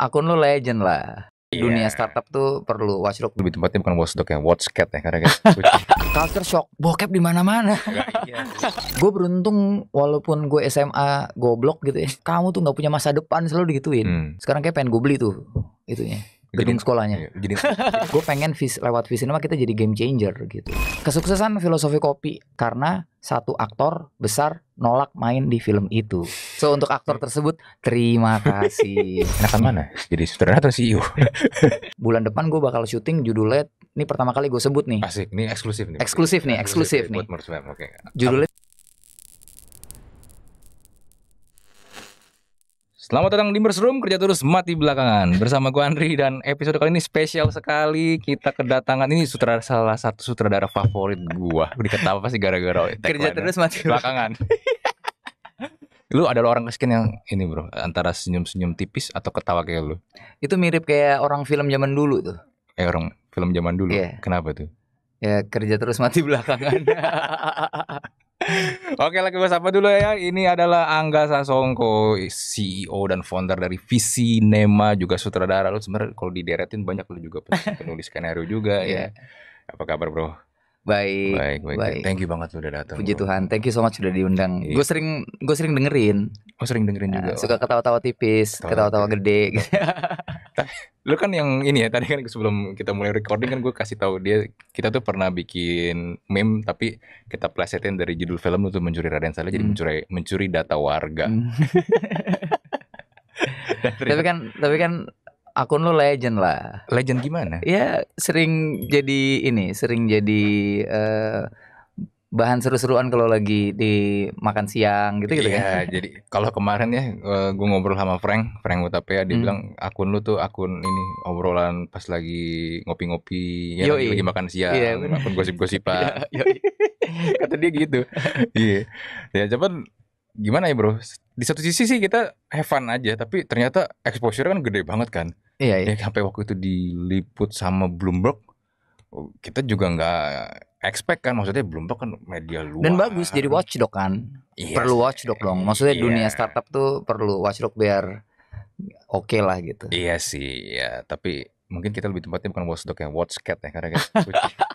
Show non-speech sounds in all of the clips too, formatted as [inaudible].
akun lo legend lah. Yeah. Dunia startup tuh perlu watchdog. Lebih tempatnya bukan watchdog ya, watchcat ya karena guys. [laughs] Culture shock, bokep di mana-mana. Iya. gue beruntung walaupun gue SMA goblok gitu ya. Kamu tuh nggak punya masa depan selalu digituin. Hmm. Sekarang kayak pengen gue beli tuh itunya gedung jadi, sekolahnya. Jadi iya, [laughs] gue pengen vis, lewat mah kita jadi game changer gitu. Kesuksesan filosofi kopi karena satu aktor besar nolak main di film itu. So untuk aktor iya. tersebut terima kasih. [laughs] Enakan mana? Jadi sutradara atau CEO? [laughs] Bulan depan gue bakal syuting judulnya ini pertama kali gue sebut nih. Asik, ini eksklusif nih. Eksklusif nih, eksklusif, eksklusif nih. Buat Judulnya Selamat datang di Mers Room, kerja terus mati belakangan Bersama gue Andri dan episode kali ini spesial sekali Kita kedatangan ini sutradara salah satu sutradara favorit gua. Diketawa pasti gara-gara Kerja terus mati belakangan [laughs] Lu ada orang kesekian yang ini bro Antara senyum-senyum tipis atau ketawa kayak lu Itu mirip kayak orang film zaman dulu tuh Kayak eh, orang film zaman dulu, yeah. kenapa tuh? Ya kerja terus mati belakangan [laughs] Oke lagi gue sapa dulu ya. Ini adalah Angga Sasongko, CEO dan founder dari Visi Nema, juga sutradara. Lu sebenarnya kalau dideretin banyak lu juga penulis skenario juga iya. ya. Apa kabar bro? Baik, baik, baik. baik. Thank you banget sudah datang. Puji Tuhan, thank you so much sudah diundang. Yeah. Gue sering, gue sering dengerin. Oh sering dengerin nah, juga. Uh, suka ketawa-tawa tipis, ketawa-tawa gede. [laughs] Lu kan yang ini ya tadi kan sebelum kita mulai recording kan gue kasih tahu dia kita tuh pernah bikin meme tapi kita plesetin dari judul film itu mencuri Raden Saleh hmm. jadi mencuri mencuri data warga. Hmm. [laughs] tapi kan tapi kan akun lo legend lah. Legend gimana? Ya sering jadi ini, sering jadi uh, bahan seru-seruan kalau lagi di makan siang gitu gitu iya, yeah, kan. jadi kalau kemarin ya eh, gue ngobrol sama Frank, Frank ya, dia hmm. bilang akun lu tuh akun ini obrolan pas lagi ngopi-ngopi ya lagi, lagi makan siang, yeah, iya, akun gosip-gosipan. [laughs] Iya, Kata dia gitu. [laughs] Iya. yeah. Ya cuman gimana ya bro? di satu sisi sih kita have fun aja tapi ternyata exposure kan gede banget kan iya, iya. Ya, sampai waktu itu diliput sama Bloomberg kita juga nggak expect kan maksudnya Bloomberg kan media luar. dan bagus jadi watchdog kan yes. Iya perlu watchdog dong maksudnya yeah. dunia startup tuh perlu watchdog biar oke okay lah gitu iya sih ya tapi mungkin kita lebih tempatnya bukan watchdog ya watchcat ya karena kan [laughs]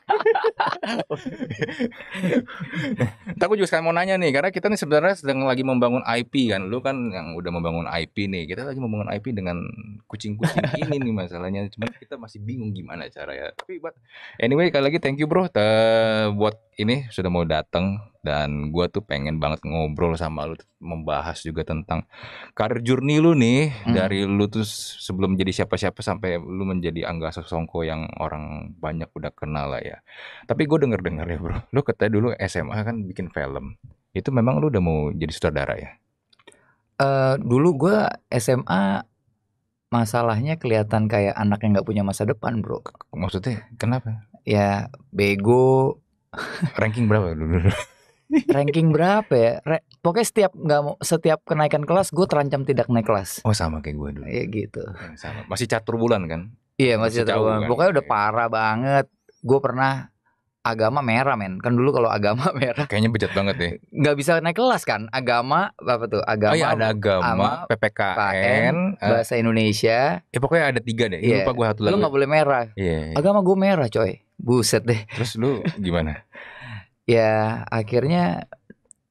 Tapi juga sekarang mau nanya nih, karena kita nih sebenarnya sedang lagi membangun IP kan. Lu kan yang udah membangun IP nih. Kita lagi membangun IP dengan kucing-kucing [laughs] ini nih masalahnya. Cuman kita masih bingung gimana cara ya. Tapi but anyway kali lagi thank you bro buat ini sudah mau datang dan gue tuh pengen banget ngobrol sama lu membahas juga tentang karir journey lu nih hmm. dari lu tuh sebelum jadi siapa-siapa sampai lu menjadi Angga Sosongko yang orang banyak udah kenal lah ya. Tapi gue denger-dengar ya bro, lu katanya dulu SMA kan bikin film. Itu memang lu udah mau jadi sutradara ya? Uh, dulu gue SMA masalahnya kelihatan kayak anak yang nggak punya masa depan bro. Maksudnya kenapa? Ya bego. Ranking berapa dulu? ranking berapa ya? Re Pokoknya setiap nggak mau setiap kenaikan kelas gue terancam tidak naik kelas. Oh sama kayak gue dulu. Gitu. Oh, iya gitu. Sama. Masih catur bulan kan? Iya masih, masih cat bulan. Kan? Pokoknya udah parah banget. Gue pernah agama merah men. Kan dulu kalau agama [laughs] merah. Kayaknya bejat banget deh. Nggak bisa naik kelas kan? Agama apa tuh? Agama. Oh, iya, ada agama, ama, PPKN, eh. bahasa Indonesia. Eh pokoknya ada tiga deh. Iya. Lupa gue satu lagi. Lu nggak boleh merah. Yeah, yeah. Agama gue merah coy. Buset deh. Terus lu gimana? [laughs] ya akhirnya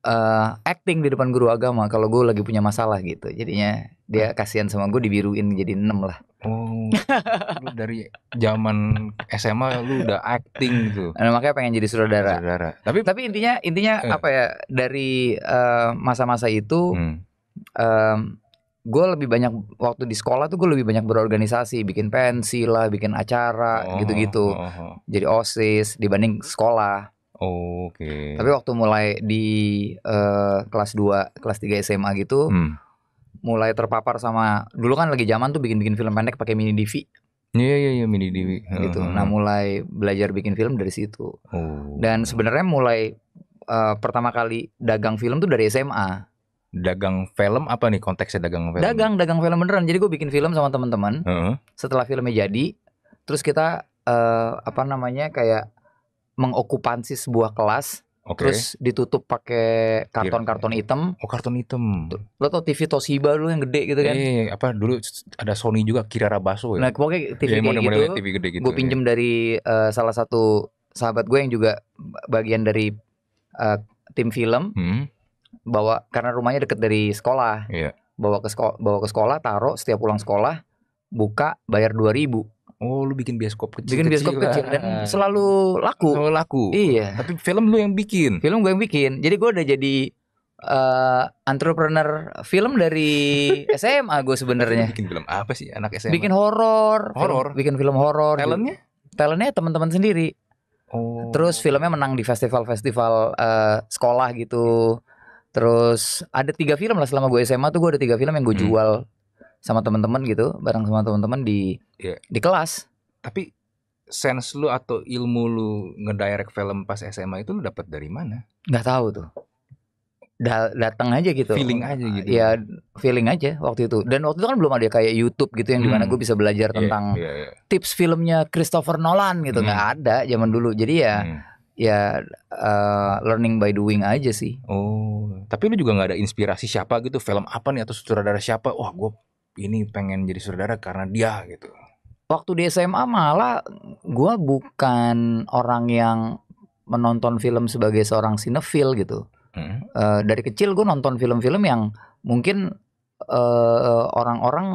uh, acting di depan guru agama kalau gue lagi punya masalah gitu jadinya dia kasihan sama gue dibiruin jadi enam lah oh lu dari zaman SMA lu udah acting tuh. Gitu? nah, makanya pengen jadi saudara tapi tapi intinya intinya eh. apa ya dari eh, masa-masa uh, itu hmm. um, gue lebih banyak waktu di sekolah tuh gue lebih banyak berorganisasi bikin pensi lah bikin acara oh, gitu-gitu oh, oh, oh. jadi osis dibanding sekolah Oh, Oke. Okay. Tapi waktu mulai di uh, kelas 2, kelas 3 SMA gitu, hmm. mulai terpapar sama dulu kan lagi zaman tuh bikin-bikin film pendek pakai mini DV. Iya iya iya mini DV. Nah, gitu. Uh -huh. Nah, mulai belajar bikin film dari situ. Oh. Dan sebenarnya mulai uh, pertama kali dagang film tuh dari SMA. Dagang film apa nih konteksnya dagang film? Dagang, dagang film beneran. Jadi gue bikin film sama teman-teman. Uh -huh. Setelah filmnya jadi, terus kita uh, apa namanya kayak mengokupansi sebuah kelas Okay. Terus ditutup pakai karton-karton hitam. Oh, karton hitam. Lo tau TV Toshiba dulu yang gede gitu kan? Eh, apa dulu ada Sony juga Kirara Baso ya. Nah, pokoknya TV ya, kayak gitu. TV gede gitu. Gue pinjem ya. dari uh, salah satu sahabat gue yang juga bagian dari uh, tim film. Hmm. Bawa karena rumahnya deket dari sekolah. Yeah. Iya. Bawa ke sekolah, bawa ke sekolah, taruh setiap pulang sekolah buka bayar dua ribu Oh, lu bikin bioskop kecil. Bikin bioskop kecil, kecil dan selalu laku. Selalu laku. Iya. Tapi film lu yang bikin. Film gue yang bikin. Jadi gue udah jadi uh, entrepreneur film dari SMA [laughs] gue sebenarnya. bikin film apa sih anak SMA? Bikin horor. Horor. Bikin film horor. Talentnya? Talentnya teman-teman sendiri. Oh. Terus filmnya menang di festival-festival uh, sekolah gitu. Terus ada tiga film lah selama gue SMA tuh gue ada tiga film yang gue hmm. jual. Hmm sama teman-teman gitu, bareng sama teman-teman di yeah. di kelas. Tapi sense lu atau ilmu lu ngedirect film pas SMA itu lu dapat dari mana? Nggak tahu tuh. Da datang aja gitu. Feeling aja gitu. Ya feeling aja waktu itu. Dan waktu itu kan belum ada kayak YouTube gitu yang hmm. dimana gue bisa belajar iya, tentang yeah, yeah, yeah. tips filmnya Christopher Nolan gitu nggak hmm. ada zaman dulu. Jadi ya hmm. ya uh, learning by doing aja sih. Oh, tapi lu juga nggak ada inspirasi siapa gitu film apa nih atau sutradara siapa? Wah, gue ini pengen jadi saudara karena dia gitu waktu di SMA malah gue bukan orang yang menonton film sebagai seorang sinefil gitu. Hmm. Uh, dari kecil gue nonton film-film yang mungkin orang eh, orang-orang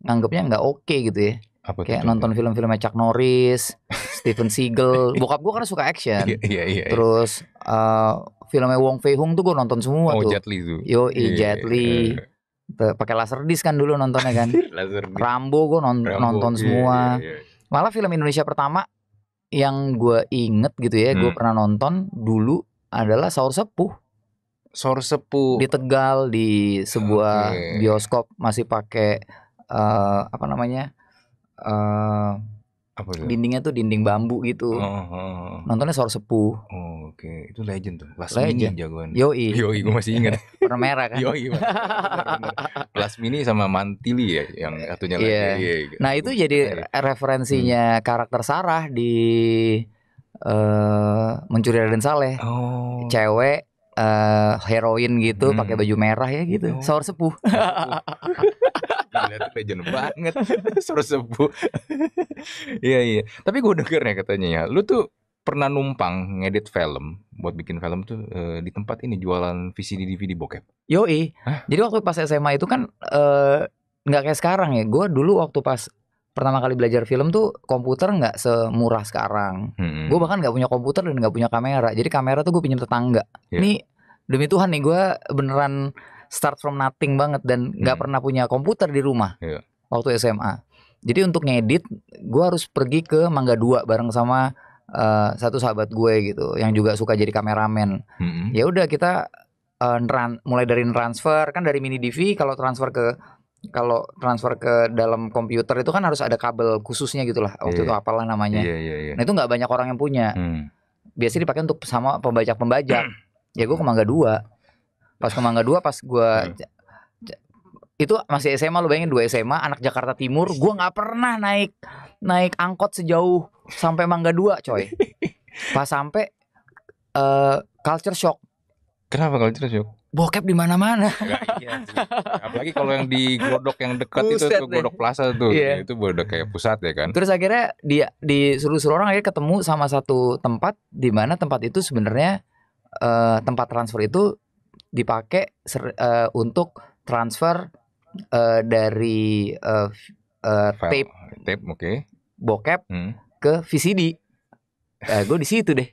nganggapnya nggak oke okay gitu ya. Apa Kayak itu? nonton film film Chuck Norris, [laughs] Steven Seagal. Bokap gue karena suka action. Yeah, yeah, yeah, iya. Terus uh, filmnya Wong Fei Hung tuh gue nonton semua oh, tuh. Oh Jet Li tuh. Yo, yeah, iya, Jet Li. Yeah iya pakai laser disc kan dulu nontonnya kan. Rambo gue non Rambo, nonton iya, semua. Iya, iya, iya. Malah film Indonesia pertama yang gue inget gitu ya, hmm. gue pernah nonton dulu adalah Saur Sepuh. Saur Sepuh. Di Tegal di sebuah okay. bioskop masih pakai uh, apa namanya? Uh, apa itu? Dindingnya tuh dinding bambu gitu. Oh, oh, oh. oh. Nontonnya Saur Sepuh. Oh, Oke, okay. itu legend tuh. last legend. jagoan. Yoi. [laughs] Yoi, gue masih ingat. [laughs] Warna merah kan. Yoi. [laughs] Mini sama Mantili ya yang satunya iya. lagi. Yeah. Yeah. Nah, itu jadi yeah. referensinya hmm. karakter Sarah di uh, mencuri Raden Saleh. Oh. Cewek uh, heroin gitu hmm. pakai baju merah ya gitu. Oh. Sepuh. Ngeliatnya legend banget. Suruh [laughs] sepuh. Iya, iya. Tapi gue denger ya katanya ya. Lu tuh pernah numpang ngedit film buat bikin film tuh e, di tempat ini jualan VCD DVD bokep. Yoi. Hah? Jadi waktu pas SMA itu kan eh, nggak e, kayak sekarang ya. Gue dulu waktu pas pertama kali belajar film tuh komputer nggak semurah sekarang. Hmm. Gue bahkan nggak punya komputer dan nggak punya kamera. Jadi kamera tuh gue pinjam tetangga. Yeah. Nih demi Tuhan nih gue beneran start from nothing banget dan nggak hmm. pernah punya komputer di rumah yeah. waktu SMA. Jadi untuk ngedit, gue harus pergi ke Mangga Dua bareng sama uh, satu sahabat gue gitu, yang juga suka jadi kameramen. Hmm. Ya udah kita uh, neran, mulai dari transfer kan dari mini DV kalau transfer ke kalau transfer ke dalam komputer itu kan harus ada kabel khususnya gitulah waktu yeah. itu apalah namanya. Yeah, yeah, yeah. Nah itu nggak banyak orang yang punya. Hmm. Biasanya dipakai untuk sama pembajak-pembajak. [clears throat] ya gue ke Mangga Dua Pas ke Mangga 2 pas gua hmm. itu masih SMA lu bayangin dua SMA anak Jakarta Timur gua nggak pernah naik naik angkot sejauh sampai Mangga Dua, coy. Pas sampai uh, culture shock. Kenapa culture shock? Bokep di mana-mana. Iya Apalagi kalau yang di godok yang dekat itu tuh godok Plaza tuh. Yeah. Itu bodoh kayak pusat ya kan. Terus akhirnya dia disuruh-suruh orang akhirnya ketemu sama satu tempat di mana tempat itu sebenarnya uh, tempat transfer itu dipakai ser, uh, untuk transfer uh, dari uh, uh, tape tape oke okay. bokep hmm. ke VCD uh, gue di situ deh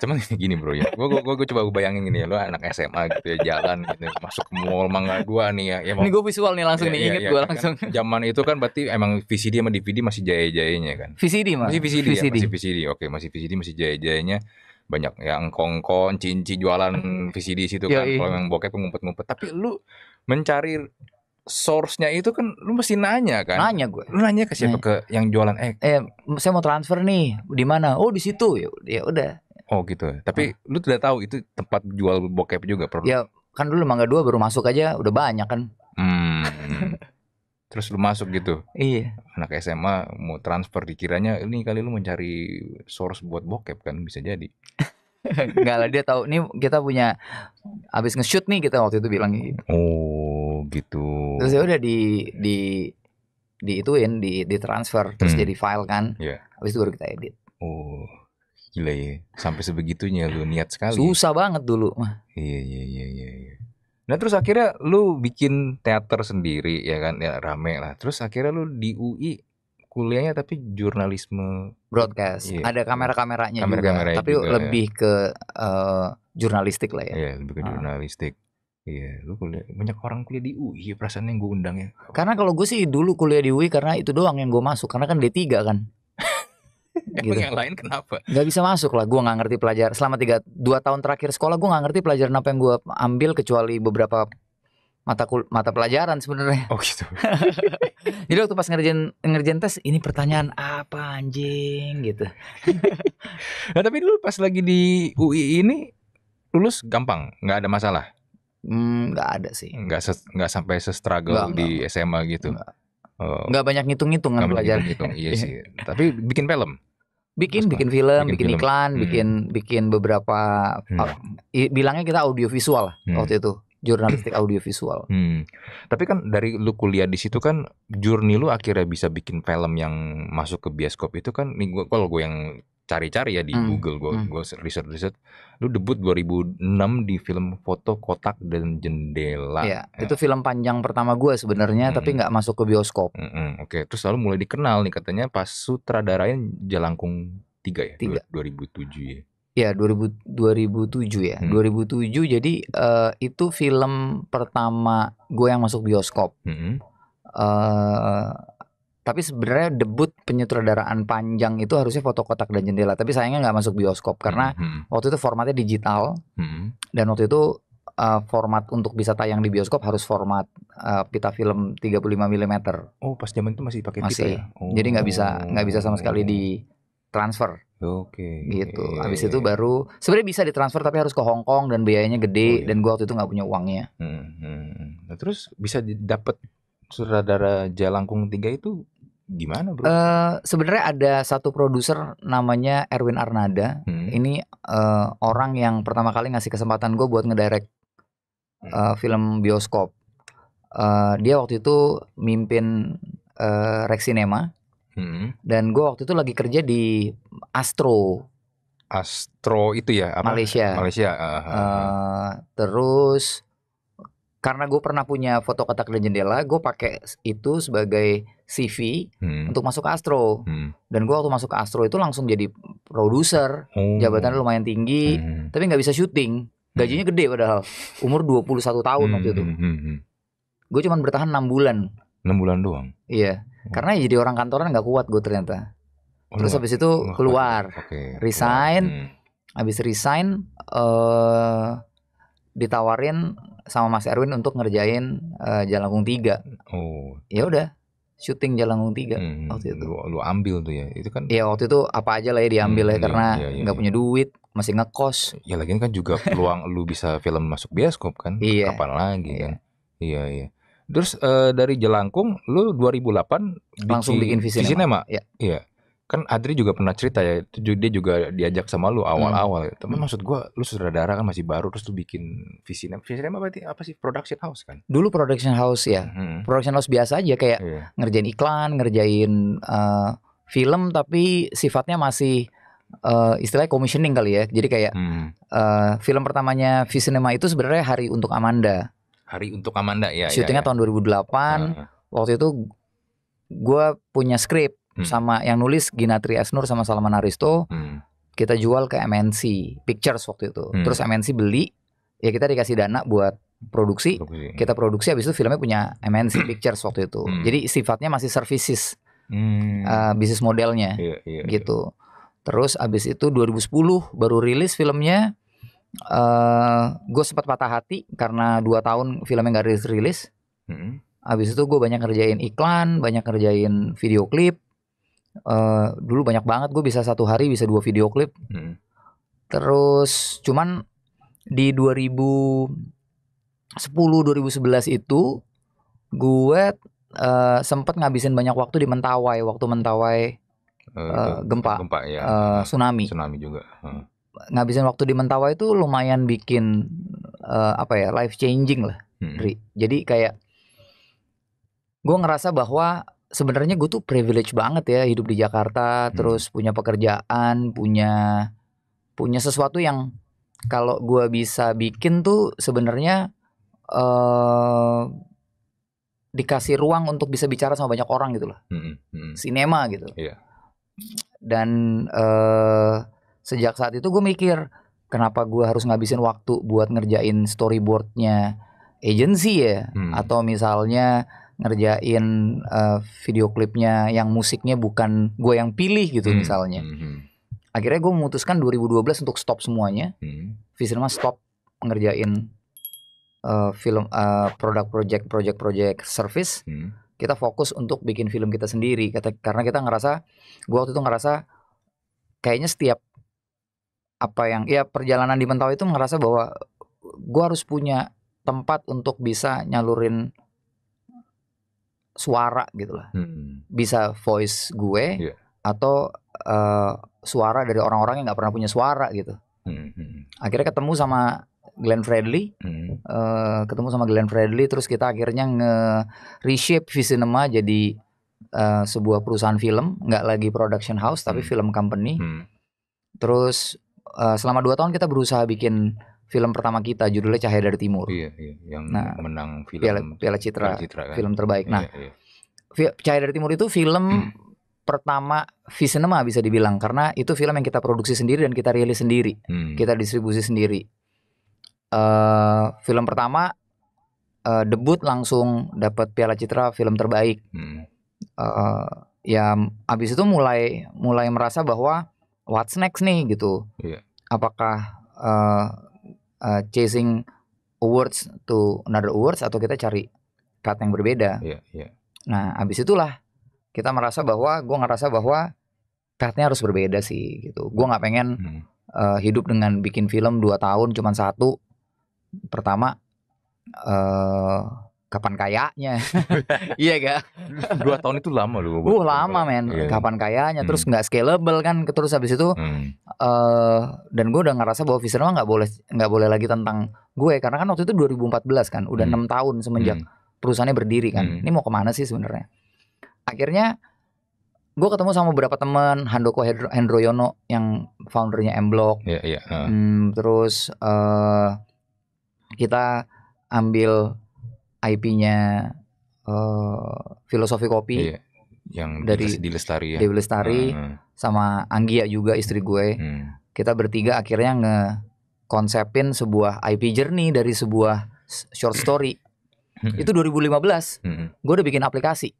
cuman [laughs] gini bro ya gue gue gue coba bayangin gini ya lo anak SMA gitu ya jalan gitu masuk ke mall mangga dua nih ya, ya ini gue visual nih langsung ya, nih iya, inget ya, gue kan, langsung kan, zaman itu kan berarti emang VCD sama DVD masih jaya jayanya kan VCD mas masih VCD, VCD. Ya, masih VCD oke masih VCD masih jaya jayanya banyak yang kongkong, cinci jualan VCD situ iya, kan. yeah, Kalau yang bokep ngumpet-ngumpet. Tapi lu mencari source-nya itu kan lu mesti nanya kan? Nanya gue. Lu nanya ke siapa nanya. ke yang jualan eh, eh saya mau transfer nih, di mana? Oh, di situ. Ya, ya udah. Oh gitu. Ya. Tapi nah. lu tidak tahu itu tempat jual bokep juga perlu. Ya, kan dulu Mangga Dua baru masuk aja udah banyak kan. Hmm. Terus lu masuk gitu. Iya. Anak SMA mau transfer dikiranya ini kali lu mencari source buat bokep kan bisa jadi. Enggak [laughs] lah dia tahu nih kita punya habis nge-shoot nih kita waktu itu bilang gitu. Oh, gitu. Terus ya udah di di diituin di di transfer terus hmm. jadi file kan. Iya. Yeah. Habis itu baru kita edit. Oh. Gila ya, sampai sebegitunya lu niat sekali. Ya? Susah banget dulu. Iya, iya, iya, iya, iya. Nah terus akhirnya lu bikin teater sendiri ya kan ya rame lah. Terus akhirnya lu di UI kuliahnya tapi jurnalisme broadcast. Yeah. Ada kamera-kameranya kamera juga, kamera tapi juga, ya. lebih ya. ke uh, jurnalistik lah ya. Iya, lebih ke ah. jurnalistik. Uh. Iya, lu kuliah banyak orang kuliah di UI ya, perasaan yang gue undang ya. Karena kalau gue sih dulu kuliah di UI karena itu doang yang gue masuk karena kan D3 kan gitu. yang lain kenapa? Gak bisa masuk lah, gue gak ngerti pelajar. Selama tiga dua tahun terakhir sekolah gue gak ngerti pelajaran apa yang gue ambil kecuali beberapa mata kul mata pelajaran sebenarnya. Oh gitu. [laughs] Jadi waktu pas ngerjain ngerjain tes ini pertanyaan apa anjing gitu. [laughs] nah tapi dulu pas lagi di UI ini lulus gampang, nggak ada masalah. Hmm, nggak ada sih. Nggak nggak sampai se-struggle di enggak. SMA gitu. Enggak. Oh. Nggak banyak ngitung-ngitungan pelajaran. Ngitung -ngitung. Iya sih. [laughs] Tapi bikin film bikin Mas bikin film bikin, bikin film. iklan hmm. bikin bikin beberapa hmm. uh, bilangnya kita audiovisual hmm. waktu itu jurnalistik [clears throat] audiovisual. Hmm. Tapi kan dari lu kuliah di situ kan jurni lu akhirnya bisa bikin film yang masuk ke bioskop itu kan nih gua kalau gue yang cari-cari ya di hmm. Google gue hmm. gue riset-riset Lu debut 2006 di film foto kotak dan jendela. Iya, ya. itu film panjang pertama gue sebenarnya, -hmm. tapi nggak masuk ke bioskop. Mm -hmm. Oke, okay. terus lalu mulai dikenal nih katanya pas sutradarain Jalangkung tiga ya, tiga. 2007 ya. Iya, ya 2000, 2007 ya. Hmm. 2007 jadi uh, itu film pertama gue yang masuk bioskop. Hmm. Uh, tapi sebenarnya debut penyutradaraan panjang itu harusnya foto kotak dan jendela. Tapi sayangnya nggak masuk bioskop karena hmm. waktu itu formatnya digital hmm. dan waktu itu uh, format untuk bisa tayang di bioskop harus format uh, pita film 35 mm. Oh, pas zaman itu masih pakai masih. pita ya. Oh. Jadi nggak bisa nggak bisa sama sekali di transfer. Oke. Gitu. Habis itu baru sebenarnya bisa ditransfer tapi harus ke Hong Kong dan biayanya gede oh, iya. dan gua waktu itu nggak punya uangnya. Hmm, hmm. Nah, terus bisa dapat sutradara Jalangkung 3 itu gimana bro? Uh, Sebenarnya ada satu produser namanya Erwin Arnada. Hmm. Ini uh, orang yang pertama kali ngasih kesempatan gue buat ngedirect hmm. Eh, film bioskop. Uh, dia waktu itu mimpin uh, cinema Hmm. Dan gue waktu itu lagi kerja di Astro. Astro itu ya apa? Malaysia. Malaysia. Uh, uh, uh. terus karena gue pernah punya foto kotak dan jendela, gue pakai itu sebagai CV hmm. untuk masuk Astro. Hmm. Dan gue waktu masuk Astro itu langsung jadi produser, oh. jabatannya lumayan tinggi, hmm. tapi nggak bisa syuting. Gajinya hmm. gede padahal, umur 21 tahun hmm. waktu itu. Hmm. hmm, hmm gue cuma bertahan enam bulan. Enam bulan doang? Iya, oh. karena ya jadi orang kantoran nggak kuat gue ternyata. Oh, Terus habis itu ya? keluar, okay. resign. Hmm. Habis resign, uh, ditawarin sama Mas Erwin untuk ngerjain uh, eh, Jalangkung tiga. Oh. Ya udah, syuting Jalangkung 3 hmm, hmm, waktu itu. Lu, lu ambil tuh ya. Itu kan Iya, waktu itu apa aja lah ya diambil ya, hmm, ya karena nggak iya, iya, iya. punya duit, masih ngekos. Ya lagi kan juga [laughs] peluang lu bisa film masuk bioskop kan. Iya. Kapan lagi iya. Kan? Iya, iya. Terus uh, dari Jelangkung lu 2008 bikin, langsung bikin visi Cinema. Iya. Iya kan Adri juga pernah cerita ya dia juga diajak sama lu hmm. awal-awal hmm. tapi hmm. maksud gue lu saudara kan masih baru terus lu bikin visi visi apa berarti apa sih production house kan dulu production house ya hmm. production house biasa aja kayak yeah. ngerjain iklan ngerjain uh, film tapi sifatnya masih uh, istilahnya commissioning kali ya jadi kayak hmm. uh, film pertamanya Visinema itu sebenarnya hari untuk Amanda hari untuk Amanda ya, ya syutingnya ya, ya. tahun 2008 hmm. waktu itu gue punya skrip hmm. sama yang nulis Ginatri Esnur sama Salman Aristo hmm. kita jual ke MNC Pictures waktu itu hmm. terus MNC beli ya kita dikasih dana buat produksi, produksi. kita produksi habis itu filmnya punya MNC [clears throat] Pictures waktu itu hmm. jadi sifatnya masih services hmm. uh, bisnis modelnya yeah, yeah, iya. gitu terus habis itu 2010 baru rilis filmnya uh, gue sempat patah hati karena dua tahun filmnya nggak rilis rilis hmm. Habis itu gue banyak ngerjain iklan, banyak ngerjain video klip, Eh, dulu banyak banget gue bisa satu hari bisa dua video klip. Hmm. Terus cuman di 2010 2011 itu gue uh, sempet ngabisin banyak waktu di Mentawai waktu Mentawai uh, gempa, gempa ya. uh, tsunami. Tsunami juga. Hmm. Ngabisin waktu di Mentawai itu lumayan bikin uh, apa ya life changing lah. Hmm. Jadi kayak gue ngerasa bahwa sebenarnya gue tuh privilege banget ya hidup di Jakarta, hmm. terus punya pekerjaan, punya punya sesuatu yang kalau gue bisa bikin tuh sebenarnya uh, dikasih ruang untuk bisa bicara sama banyak orang gitu loh, hmm. Hmm. sinema gitu. Yeah. Dan uh, sejak saat itu gue mikir kenapa gue harus ngabisin waktu buat ngerjain storyboardnya agency ya, hmm. atau misalnya ngerjain uh, video klipnya yang musiknya bukan gue yang pilih gitu hmm. misalnya. Hmm. hmm. Akhirnya gue memutuskan 2012 untuk stop semuanya. Hmm. Visirma stop ngerjain uh, film uh, produk project project project service. Hmm. Kita fokus untuk bikin film kita sendiri kata karena kita ngerasa gue waktu itu ngerasa kayaknya setiap apa yang ya perjalanan di Mentawai itu ngerasa bahwa gue harus punya tempat untuk bisa nyalurin suara gitu lah. Hmm. Bisa voice gue yeah. atau uh, suara dari orang-orang yang nggak pernah punya suara gitu. Hmm. hmm. Akhirnya ketemu sama Glenn Fredly, hmm. uh, ketemu sama Glenn Fredly, terus kita akhirnya nge reshape Visinema jadi uh, sebuah perusahaan film, nggak lagi production house tapi hmm. film company. Hmm. Terus uh, selama dua tahun kita berusaha bikin film pertama kita judulnya Cahaya dari Timur. Iya, iya. Yang nah, menang film Piala, Piala Citra, Piala Citra kan? film terbaik. Iya, nah, iya, iya. Cahaya dari Timur itu film hmm. pertama Visinema bisa dibilang karena itu film yang kita produksi sendiri dan kita rilis sendiri, hmm. kita distribusi sendiri. Uh, film pertama uh, debut langsung dapat Piala Citra film terbaik. Hmm. Uh, ya abis itu mulai mulai merasa bahwa what's next nih gitu. Yeah. Apakah uh, uh, chasing awards to another awards atau kita cari cut yang berbeda. Yeah, yeah. Nah, abis itulah kita merasa bahwa gue ngerasa bahwa cutnya harus berbeda sih gitu. Gue nggak pengen hmm. uh, hidup dengan bikin film dua tahun cuman satu. Pertama uh, kapan kayaknya [laughs] iya gak dua tahun itu lama loh uh lama men yeah. kapan kayaknya terus hmm. nggak hmm. scalable kan terus habis itu hmm. uh, dan gue udah ngerasa bahwa Vision nggak boleh nggak boleh lagi tentang gue karena kan waktu itu 2014 kan udah hmm. enam hmm. tahun semenjak hmm. perusahaannya berdiri kan hmm. ini mau kemana sih sebenarnya akhirnya gue ketemu sama beberapa teman Handoko Hendroyono yang foundernya M Block yeah, iya, iya, yeah. Uh. Hmm, terus uh, kita ambil IP-nya uh, eh, filosofi kopi iya. yang dari di Lestari ya. Lestari hmm. sama Anggia juga istri gue. Hmm. Kita bertiga akhirnya nge konsepin sebuah IP journey dari sebuah short story. Hmm. Itu 2015. Hmm. Gue udah bikin aplikasi.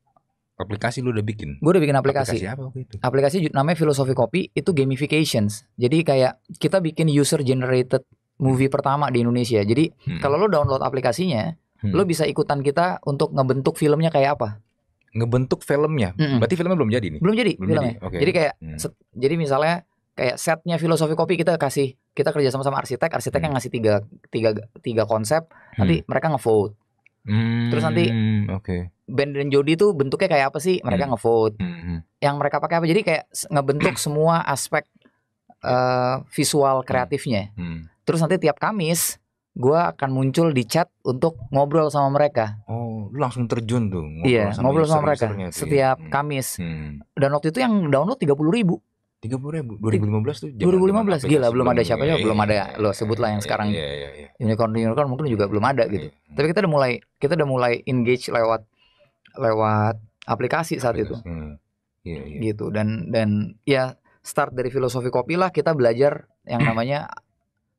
Aplikasi lu udah bikin? Gue udah bikin aplikasi. Aplikasi apa waktu itu? Aplikasi namanya Filosofi Kopi itu gamifications. Jadi kayak kita bikin user generated movie pertama di Indonesia. Jadi hmm. kalau lu download aplikasinya, hmm. lo bisa ikutan kita untuk ngebentuk filmnya kayak apa? Ngebentuk filmnya. Mm Berarti filmnya belum jadi nih. Belum jadi belum Jadi, okay. jadi kayak hmm. set, jadi misalnya kayak setnya filosofi kopi kita kasih kita kerja sama sama arsitek, arsitek hmm. yang ngasih tiga tiga tiga konsep, hmm. nanti mereka ngevote. Hmm, Terus nanti hmm, okay. Ben dan Jody tuh bentuknya kayak apa sih? Mereka hmm. ngevote. Hmm. hmm. Yang mereka pakai apa? Jadi kayak ngebentuk [clears throat] semua aspek uh, visual hmm. kreatifnya. Hmm. Terus nanti tiap Kamis Gua akan muncul di chat untuk ngobrol sama mereka. Oh, lu langsung terjun tuh ngobrol iya, sama ngobrol sama mereka ya? setiap ya. Kamis. Hmm. Dan waktu itu yang download tiga puluh ribu. Tiga puluh ribu, dua ribu lima belas tuh. Dua ribu lima belas, gila, belum ada siapa ya, belum ada iya, lo sebutlah yang iya, sekarang iya, iya, iya. unicorn unicorn mungkin juga belum ada gitu. Iya. Tapi kita udah mulai kita udah mulai engage lewat lewat aplikasi saat aplikasi. itu. Hmm. Gitu dan dan ya start dari filosofi kopi lah kita belajar yang [clears throat] namanya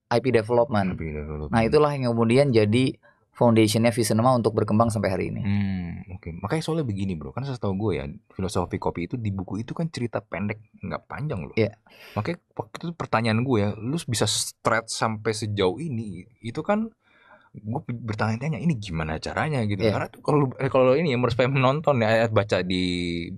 IP hmm. development. IP development. Nah itulah yang kemudian jadi foundationnya Visionema untuk berkembang sampai hari ini. Hmm, Oke, okay. makanya soalnya begini bro, kan saya tahu gue ya filosofi kopi itu di buku itu kan cerita pendek nggak panjang loh. Yeah. Makanya waktu itu pertanyaan gue ya, lu bisa stretch sampai sejauh ini itu kan gue bertanya-tanya ini gimana caranya gitu yeah. karena tuh kalau eh, kalau ini yang menurut menonton ya eh, baca di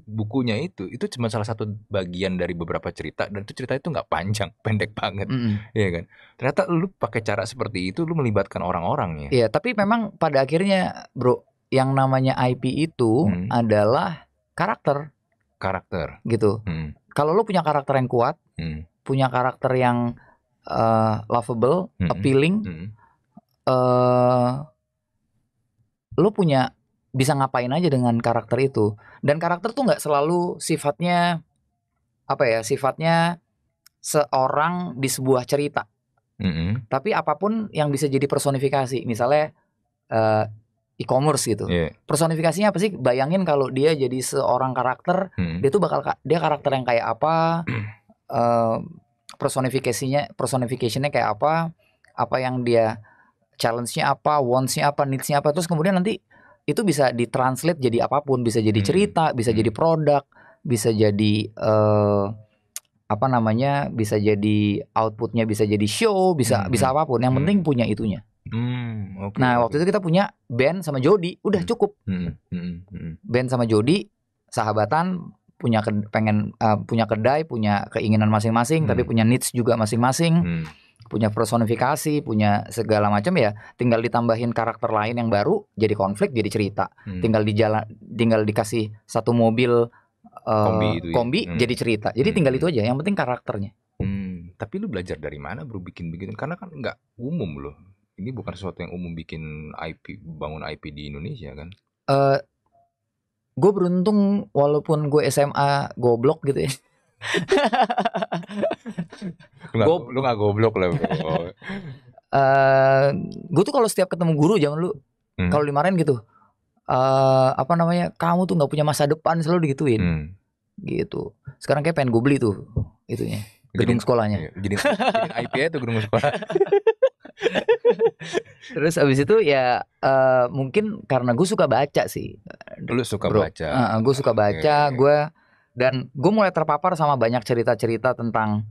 bukunya itu itu cuma salah satu bagian dari beberapa cerita dan itu cerita itu nggak panjang [laughs] pendek banget mm -hmm. ya kan ternyata lu pakai cara seperti itu lu melibatkan orang-orang ya yeah, tapi memang pada akhirnya bro yang namanya IP itu hmm. adalah karakter karakter gitu hmm. kalau lu punya karakter yang kuat hmm. punya karakter yang uh, lovable, -hmm. appealing, -hmm uh, lu punya bisa ngapain aja dengan karakter itu dan karakter tuh nggak selalu sifatnya apa ya sifatnya seorang di sebuah cerita mm -hmm. tapi apapun yang bisa jadi personifikasi misalnya uh, e-commerce gitu yeah. personifikasinya apa sih bayangin kalau dia jadi seorang karakter mm -hmm. dia tuh bakal dia karakter yang kayak apa uh, [clears throat] personifikasinya personifikasinya kayak apa apa yang dia challenge-nya apa, wants-nya apa, needs-nya apa. Terus kemudian nanti itu bisa ditranslate jadi apapun, bisa jadi hmm. cerita, hmm. bisa jadi hmm. produk, bisa jadi uh, apa namanya, bisa jadi outputnya, bisa jadi show, bisa hmm. bisa hmm. apapun. Yang hmm. penting punya itunya. Hmm, okay, nah waktu itu kita punya band sama Jody, udah cukup. Hmm. Hmm. Band sama Jody, sahabatan, punya pengen uh, punya kedai, punya keinginan masing-masing, hmm. tapi punya needs juga masing-masing punya personifikasi, punya segala macam ya, tinggal ditambahin karakter lain yang baru jadi konflik, jadi cerita. Hmm. Tinggal di jalan tinggal dikasih satu mobil uh, kombi, itu ya? kombi hmm. jadi cerita. Jadi hmm. tinggal itu aja, yang penting karakternya. Hmm, tapi lu belajar dari mana bro bikin begitu? Karena kan nggak umum loh. Ini bukan sesuatu yang umum bikin IP bangun IP di Indonesia kan? Uh, eh, gue beruntung walaupun gue SMA goblok gitu ya lu, gak, Gob lu gak goblok lah uh, eh, gue tuh kalau setiap ketemu guru jangan lu hmm. kalau dimarin gitu. Uh, apa namanya kamu tuh nggak punya masa depan selalu digituin hmm. gitu sekarang kayak pengen gue beli tuh itunya gedung jadi, sekolahnya jadi, jadi IP itu gedung sekolah [laughs] Terus abis itu ya uh, mungkin karena gue suka baca sih. Lu suka Bro. baca. Uh, gue suka baca, okay. gue dan gue mulai terpapar sama banyak cerita-cerita tentang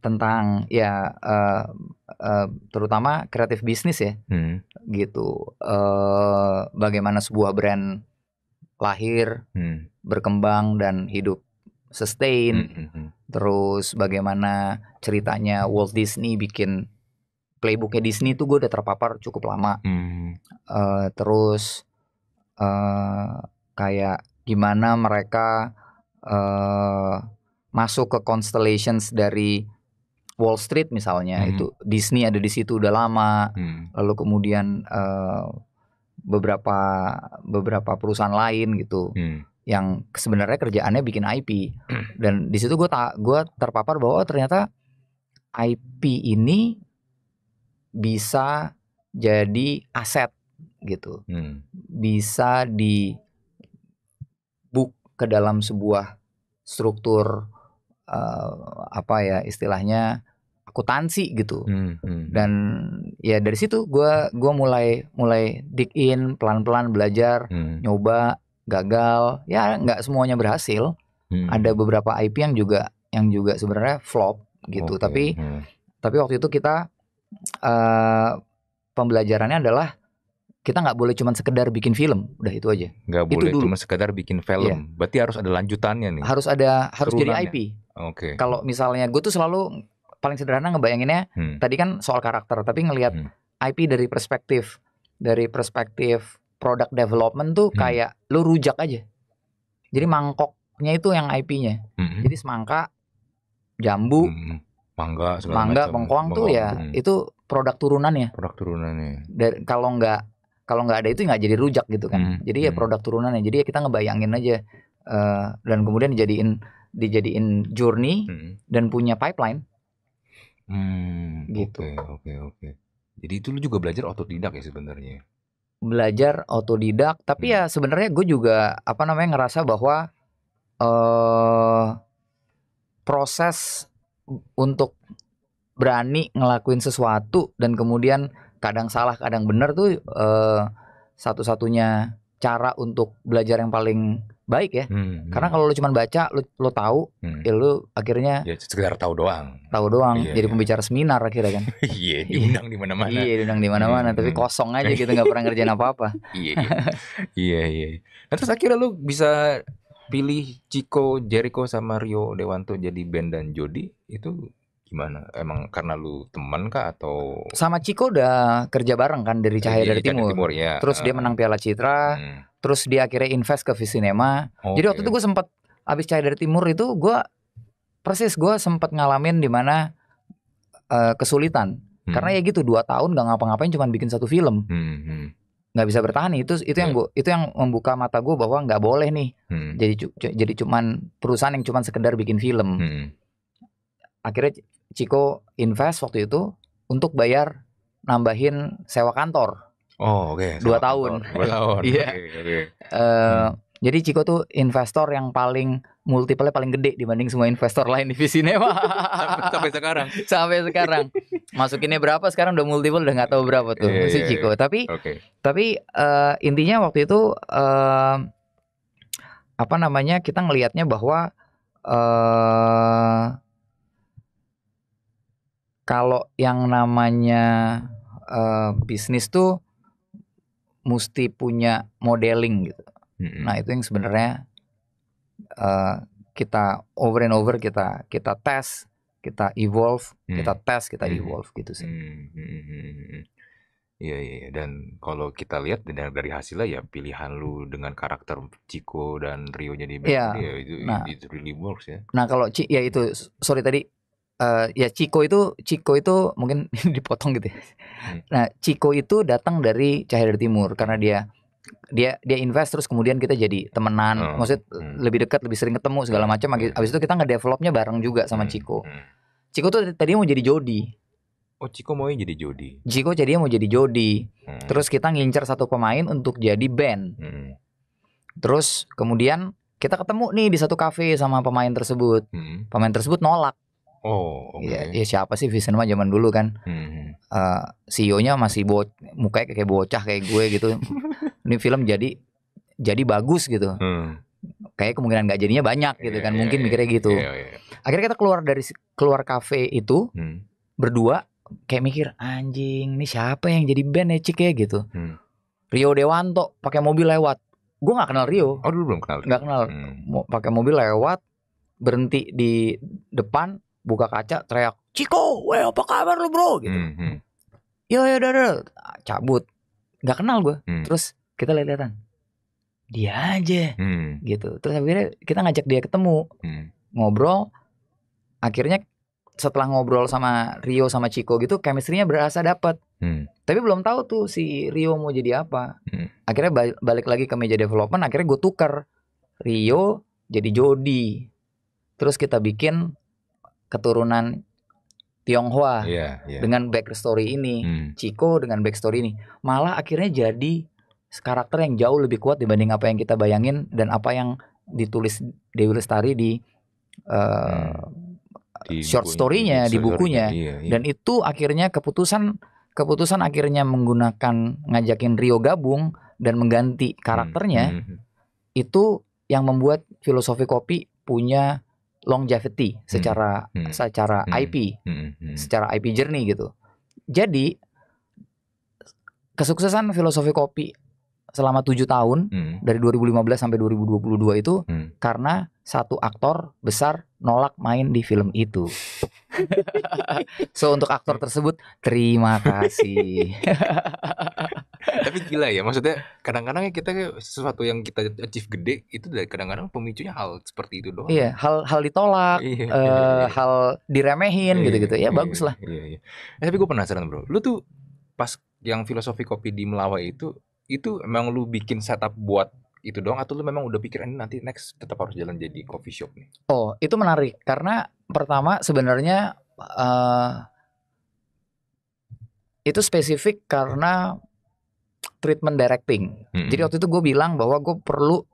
tentang ya uh, uh, terutama kreatif bisnis ya hmm. gitu uh, bagaimana sebuah brand lahir hmm. berkembang dan hidup sustain hmm, hmm, hmm, terus bagaimana ceritanya Walt Disney bikin playbooknya Disney tuh gue udah terpapar cukup lama hmm. uh, terus uh, kayak gimana mereka Eh, masuk ke constellations dari Wall Street misalnya hmm. itu Disney ada di situ udah lama hmm. lalu kemudian uh, beberapa beberapa perusahaan lain gitu hmm. yang sebenarnya kerjaannya bikin IP dan di situ gue tak gue terpapar bahwa oh, ternyata IP ini bisa jadi aset gitu hmm. bisa di ke dalam sebuah struktur uh, apa ya istilahnya akuntansi gitu hmm, hmm. hmm. dan ya dari situ gue gua mulai mulai dig in pelan pelan belajar hmm. nyoba gagal ya nggak semuanya berhasil hmm. ada beberapa IP yang juga yang juga sebenarnya flop gitu okay. tapi hmm. tapi waktu itu kita uh, pembelajarannya adalah kita nggak boleh cuma sekedar bikin film, udah itu aja. Nggak boleh dulu. cuma sekedar bikin film. Yeah. Berarti harus ada lanjutannya nih. Harus ada, harus jadi IP. Oke. Okay. Kalau misalnya gue tuh selalu paling sederhana ngebayanginnya, hmm. tadi kan soal karakter, tapi ngelihat hmm. IP dari perspektif, dari perspektif product development tuh hmm. kayak lu rujak aja. Jadi mangkoknya itu yang IP-nya. Hmm. Jadi semangka, jambu, hmm. hmm. mangga, mangga, bengkoang tuh ya hmm. itu produk turunannya. Produk turunannya. kalau nggak kalau nggak ada itu nggak jadi rujak gitu kan. Hmm. Jadi ya hmm. produk turunan ya. Jadi ya kita ngebayangin aja uh, dan kemudian dijadiin dijadiin journey hmm. dan punya pipeline. Hmm, gitu. Oke, okay, oke, okay, oke. Okay. Jadi itu lu juga belajar otodidak ya sebenarnya. Belajar otodidak, tapi ya hmm. ya sebenarnya gue juga apa namanya ngerasa bahwa uh, proses untuk berani ngelakuin sesuatu dan kemudian kadang salah kadang benar tuh uh, satu-satunya cara untuk belajar yang paling baik ya. Hmm, hmm. Karena kalau lu cuma baca, lu lu tahu, hmm. ya lu akhirnya ya sekedar tahu doang. Tahu doang, iya, jadi iya. pembicara seminar akhirnya kan. [laughs] iya, diundang di mana-mana. Iya, diundang di mana-mana, hmm. tapi hmm. kosong aja gitu nggak pernah ngerjain apa-apa. [laughs] Iya, iya, iya. Iya, Nah, terus akhirnya lu bisa pilih Chico, Jericho sama Rio Dewanto jadi band dan Jody itu gimana? Emang karena lu teman kah atau sama Ciko udah kerja bareng kan dari Cahaya dari, dari Timur. ya. Terus uh. dia ah. menang Piala Citra, hmm. terus dia akhirnya invest ke Visinema. Okay. Jadi waktu itu gue sempat abis Cahaya dari Timur itu gue persis gue sempat ngalamin di mana uh, kesulitan. Hmm. Karena ya gitu dua tahun gak ngapa-ngapain cuman bikin satu film. Hmm. hmm nggak bisa bertahan itu itu yeah. yang ya. gua, itu yang membuka mata gue bahwa nggak boleh nih hmm. jadi jadi cuman perusahaan yang cuman sekedar bikin film hmm. akhirnya Ciko invest waktu itu untuk bayar nambahin sewa kantor. Oh oke. Okay. Dua tahun. Dua tahun. [laughs] Iya. yeah. okay, okay. uh, eh, hmm. Jadi Ciko tuh investor yang paling multiple paling gede dibanding semua investor lain di Visinema. [laughs] sampai, sampai sekarang. sampai sekarang. Masukinnya berapa sekarang udah multiple udah nggak tahu berapa tuh yeah, si iya, Ciko. yeah. Tapi okay. tapi uh, intinya waktu itu uh, apa namanya kita ngelihatnya bahwa uh, kalau yang namanya uh, bisnis tuh mesti punya modeling gitu. Hmm. Nah itu yang sebenarnya uh, kita over and over kita kita tes, kita evolve, hmm. kita tes, kita mm-hmm. evolve gitu sih. Hmm. Iya iya dan kalau kita lihat dari hasilnya ya pilihan lu dengan karakter Ciko dan Rio jadi di iya. ya, itu nah, itu really works ya. Nah kalau ya itu sorry tadi uh, ya Ciko itu Ciko itu mungkin [laughs] dipotong gitu. Ya. Hmm. Nah, Ciko itu datang dari Cahaya dari Timur karena dia dia dia invest terus kemudian kita jadi temenan, oh. maksud hmm. lebih dekat, lebih sering ketemu segala hmm, macam. Akhirnya hmm. abis itu kita developnya bareng juga sama hmm. Ciko. Ciko tuh tadi mau jadi Jody. Oh, Ciko mau jadi Jody. Ciko jadinya mau jadi Jody. Hmm. Terus kita ngincar satu pemain untuk jadi band. Hmm. Terus kemudian kita ketemu nih di satu kafe sama pemain tersebut. Hmm. Pemain tersebut nolak Oh, okay. ya, ya siapa sih Vision mah zaman dulu kan? Hmm. Uh, eh, CEO-nya masih bo mukanya kayak bocah kayak gue gitu. [laughs] Ini film jadi jadi bagus gitu. Hmm. Kayak kemungkinan gak jadinya banyak gitu iya, kan? Iya, mungkin yeah, mikirnya gitu. Yeah, yeah. Akhirnya kita keluar dari keluar kafe itu hmm. berdua kayak mikir anjing ini siapa yang jadi band ya Cik ya gitu. Hmm. Rio Dewanto pakai mobil lewat. Gue nggak kenal Rio. Oh dulu belum kenal. Nggak kenal. Hmm. Pakai mobil lewat berhenti di depan buka kaca teriak Ciko, weh apa kabar lu bro gitu. Mm -hmm. Yo yo udah ah, cabut, Gak kenal gue. Mm. Terus kita lihat-lihatan, dia aja mm. gitu. Terus akhirnya kita ngajak dia ketemu, mm. ngobrol. Akhirnya setelah ngobrol sama Rio sama Ciko gitu, chemistry-nya berasa dapat. Mm. Tapi belum tahu tuh si Rio mau jadi apa. Mm. Akhirnya balik lagi ke meja development. Akhirnya gue tukar Rio jadi Jody. Terus kita bikin keturunan Tionghoa yeah, yeah. dengan backstory ini, hmm. Chico dengan backstory ini, malah akhirnya jadi karakter yang jauh lebih kuat dibanding apa yang kita bayangin dan apa yang ditulis Dewi Lestari di, uh, di short story-nya di, bukunya iya, iya. dan itu akhirnya keputusan keputusan akhirnya menggunakan ngajakin Rio gabung dan mengganti hmm, karakternya hmm, hmm. itu yang membuat filosofi kopi punya longevity hmm. secara hmm. Hmm. hmm. hmm. secara IP, hmm. Hmm. secara IP journey gitu. Jadi kesuksesan filosofi kopi selama tujuh tahun hmm. dari 2015 sampai 2022 itu hmm. karena satu aktor besar nolak main di film itu. [laughs] so untuk aktor tersebut terima kasih. [laughs] tapi gila ya maksudnya kadang-kadang ya kita sesuatu yang kita achieve gede itu dari kadang-kadang pemicunya hal seperti itu doang iya hal hal ditolak iya, eh, iya, iya. hal diremehin iya, gitu-gitu iya, ya iya, bagus lah iya, iya. Nah, tapi gue penasaran bro lu tuh pas yang filosofi kopi di Melawa itu itu emang lu bikin setup buat itu doang atau lu memang udah pikirin nanti next tetap harus jalan jadi coffee shop nih? Oh, itu menarik karena pertama sebenarnya uh, itu spesifik karena treatment directing. Mm-hmm. Jadi waktu itu gue bilang bahwa gue perlu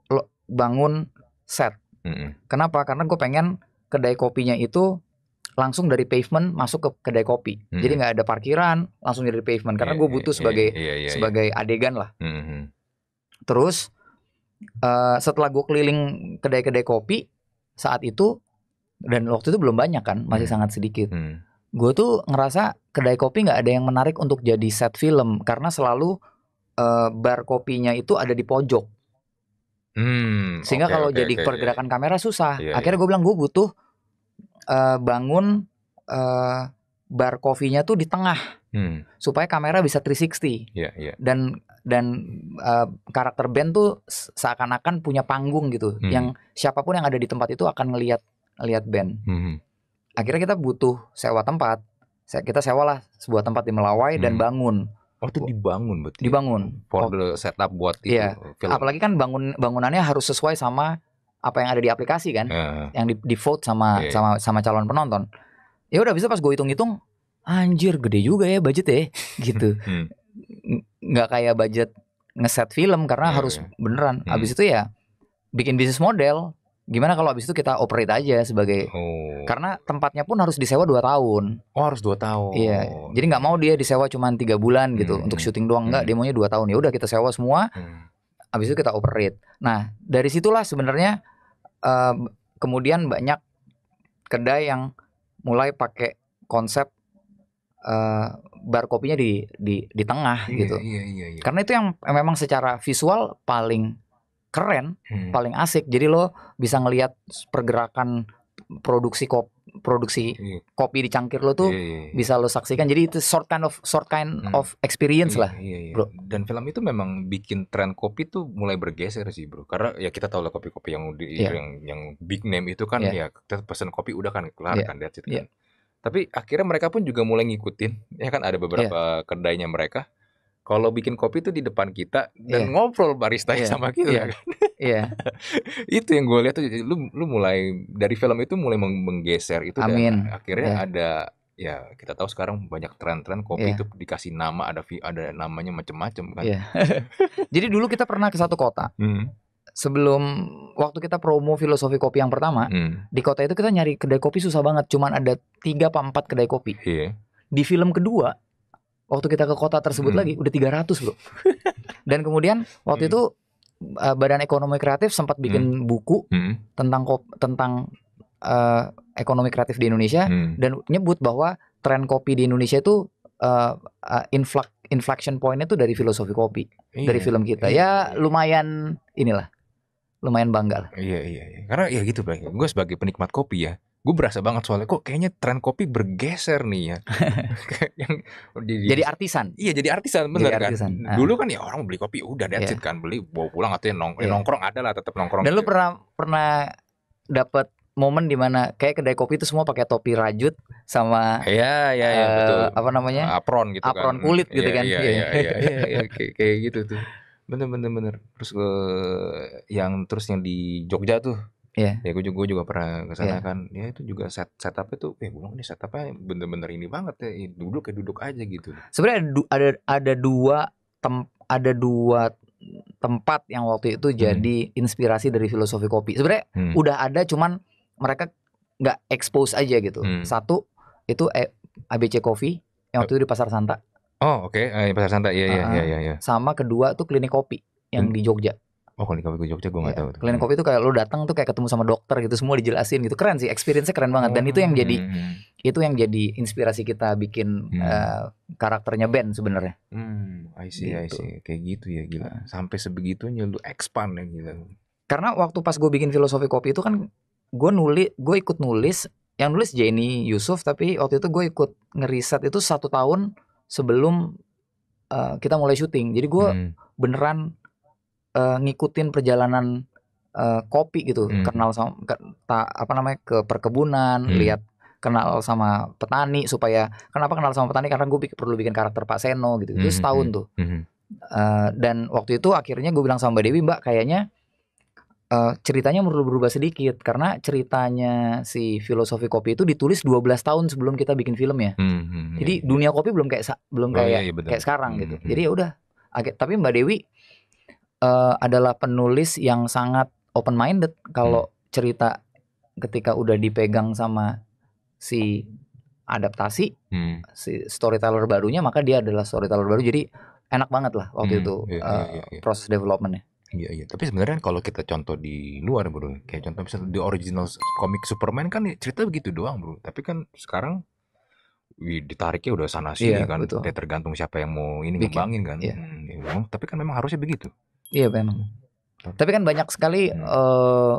bangun set. Mm-hmm. Kenapa? Karena gue pengen kedai kopinya itu langsung dari pavement masuk ke kedai kopi. Mm-hmm. Jadi nggak ada parkiran, langsung dari pavement. Karena gue iya, butuh iya, sebagai yeah, yeah, yeah, sebagai adegan lah. Mm-hmm. Terus uh, setelah gue keliling kedai-kedai kopi saat itu dan waktu itu belum banyak kan, masih mm-hmm. sangat sedikit. Mm-hmm. Gue tuh ngerasa kedai kopi nggak ada yang menarik untuk jadi set film karena selalu uh, bar kopinya itu ada di pojok. Hmm, Sehingga okay, kalau okay, jadi okay, iya, pergerakan yeah. kamera susah. Yeah, Akhirnya iya. gue bilang gue butuh uh, bangun uh, bar kopinya tuh di tengah hmm. supaya kamera bisa 360. Yeah, yeah. Dan dan uh, karakter band tuh seakan-akan punya panggung gitu. Hmm. Yang siapapun yang ada di tempat itu akan ngelihat ngelihat band. Hmm. Akhirnya kita butuh sewa tempat. Kita sewalah sebuah tempat di Melawai hmm. dan bangun Oh itu dibangun berarti Dibangun. For oh, the setup buat itu yeah. Apalagi kan bangun bangunannya harus sesuai sama apa yang ada di aplikasi kan, Yeah. yang di, di vote sama yeah. Iya. sama sama calon penonton. Ya udah bisa pas gue hitung-hitung, anjir gede juga ya budget ya, [laughs] gitu. Hmm, hmm. Nggak kayak budget ngeset film karena yeah, harus yeah. beneran. Hmm. Abis itu ya bikin bisnis model Gimana kalau abis itu kita operate aja sebagai oh. karena tempatnya pun harus disewa 2 tahun. Oh, harus 2 tahun. Iya. Jadi nggak mau dia disewa cuma tiga bulan gitu hmm. untuk hmm, syuting doang nggak hmm. dia maunya 2 tahun. Ya udah kita sewa semua. Hmm. Abis itu kita operate. Nah, dari situlah sebenarnya uh, kemudian banyak kedai yang mulai pakai konsep uh, bar kopinya di di di tengah iya, gitu. Iya, iya, iya. Karena itu yang memang secara visual paling keren, hmm. paling asik. Jadi lo bisa ngelihat pergerakan produksi kopi produksi yeah. kopi di cangkir lo tuh yeah, yeah, yeah. bisa lo saksikan. Jadi itu short kind of short kind hmm. of experience yeah, lah, yeah, yeah. bro. Dan film itu memang bikin tren kopi tuh mulai bergeser sih, bro. Karena ya kita tahu lah kopi-kopi yang di, yeah. yang yang big name itu kan yeah. ya kita pesen kopi udah kan kelar yeah. kan, that's it, iya. kan. Yeah. Tapi akhirnya mereka pun juga mulai ngikutin, ya kan ada iya. beberapa yeah. kedainya mereka kalau bikin kopi itu di depan kita dan yeah. ngobrol barista yeah. sama kita yeah. kan. Iya. yeah. [laughs] itu yang gue lihat tuh lu lu mulai dari film itu mulai menggeser itu Amin. dan akhirnya yeah. ada ya kita tahu sekarang banyak tren-tren kopi yeah. itu dikasih nama ada ada namanya macam-macam kan. Yeah. [laughs] jadi dulu kita pernah ke satu kota. Hmm. Sebelum waktu kita promo filosofi kopi yang pertama, hmm. di kota itu kita nyari kedai kopi susah banget, cuman ada tiga apa 4 kedai kopi. Yeah. Di film kedua waktu kita ke kota tersebut hmm. lagi udah 300 bro [laughs] dan kemudian waktu hmm. itu eh, Badan Ekonomi Kreatif sempat bikin hmm. buku hmm. tentang tentang uh, ekonomi kreatif di Indonesia hmm. dan nyebut bahwa tren kopi di Indonesia itu uh, uh, inflection pointnya itu dari filosofi kopi iya, dari film kita iya, ya lumayan inilah lumayan bangga lah iya, iya. iya. karena ya gitu bang gue sebagai penikmat kopi ya gue berasa banget soalnya kok kayaknya tren kopi bergeser nih ya [laughs] yang jadi, jadi artisan iya jadi artisan bener kan artisan. Ah. dulu kan ya orang beli kopi udah that's yeah. kan beli bawa pulang atau nong yeah. Iya. nongkrong ada lah tetap nongkrong dan gitu. lu pernah pernah dapat momen dimana kayak kedai kopi itu semua pakai topi rajut sama ya ya, ya apa namanya apron gitu apron kan. kulit gitu ya, kan iya iya iya, [laughs] iya, iya kayak gitu tuh bener bener bener terus uh, yang terus yang di Jogja tuh yeah. ya gue juga gue juga pernah kesana yeah. kan ya itu juga set setup itu ya eh, gue bilang ini setupnya bener-bener ini banget ya duduk ya duduk aja gitu sebenarnya ada ada dua tem ada dua tempat yang waktu itu hmm. jadi inspirasi dari filosofi kopi sebenarnya hmm. udah ada cuman mereka nggak expose aja gitu hmm. satu itu e eh, ABC Coffee yang waktu eh. itu di pasar Santa oh oke okay. pasar Santa iya iya, iya iya iya sama kedua tuh klinik kopi yang hmm. di Jogja Oh kalau di kopi Jogja gue gak yeah. tahu. Tuh. kopi itu kayak lo datang tuh kayak ketemu sama dokter gitu semua dijelasin gitu keren sih experience-nya keren banget dan hmm. itu yang jadi hmm, hmm, hmm. itu yang jadi inspirasi kita bikin hmm. uh, karakternya band sebenarnya. Hmm, I see, gitu. I see. Kayak gitu ya gila. Sampai sebegitunya lu expand ya gila. Karena waktu pas gue bikin filosofi kopi itu kan gue nulis gue ikut nulis yang nulis Jenny Yusuf tapi waktu itu gue ikut ngeriset itu satu tahun sebelum uh, kita mulai syuting. Jadi gue hmm. beneran uh, ngikutin perjalanan uh, kopi gitu hmm. kenal sama ke, ta, apa namanya ke perkebunan hmm. lihat kenal sama petani supaya kenapa kenal sama petani karena gue perlu bikin karakter Pak Seno gitu itu hmm. setahun hmm, tuh hmm. uh, dan waktu itu akhirnya gue bilang sama Mbak Dewi Mbak kayaknya uh, ceritanya perlu berubah sedikit karena ceritanya si filosofi kopi itu ditulis 12 tahun sebelum kita bikin film ya hmm, hmm, hmm. Jadi dunia kopi belum kayak belum oh, kayak iya, iya, kayak sekarang gitu. Jadi ya udah. Tapi Mbak Dewi uh, adalah penulis yang sangat open minded kalau hmm. cerita ketika udah dipegang sama si adaptasi hmm. si storyteller barunya maka dia adalah storyteller baru jadi enak banget lah waktu hmm, itu yeah, iya, iya, yeah, yeah. Uh, proses developmentnya. Iya iya. Tapi sebenarnya kan kalau kita contoh di luar bro, kayak contoh misalnya di original komik Superman kan cerita begitu doang bro. Tapi kan sekarang ditariknya udah sana sini iya, kan. Betul. tergantung siapa yang mau ini Bikin. kan. Iya. Hmm, ya, tapi kan memang harusnya begitu. Iya memang. Tapi kan banyak sekali hmm. eh,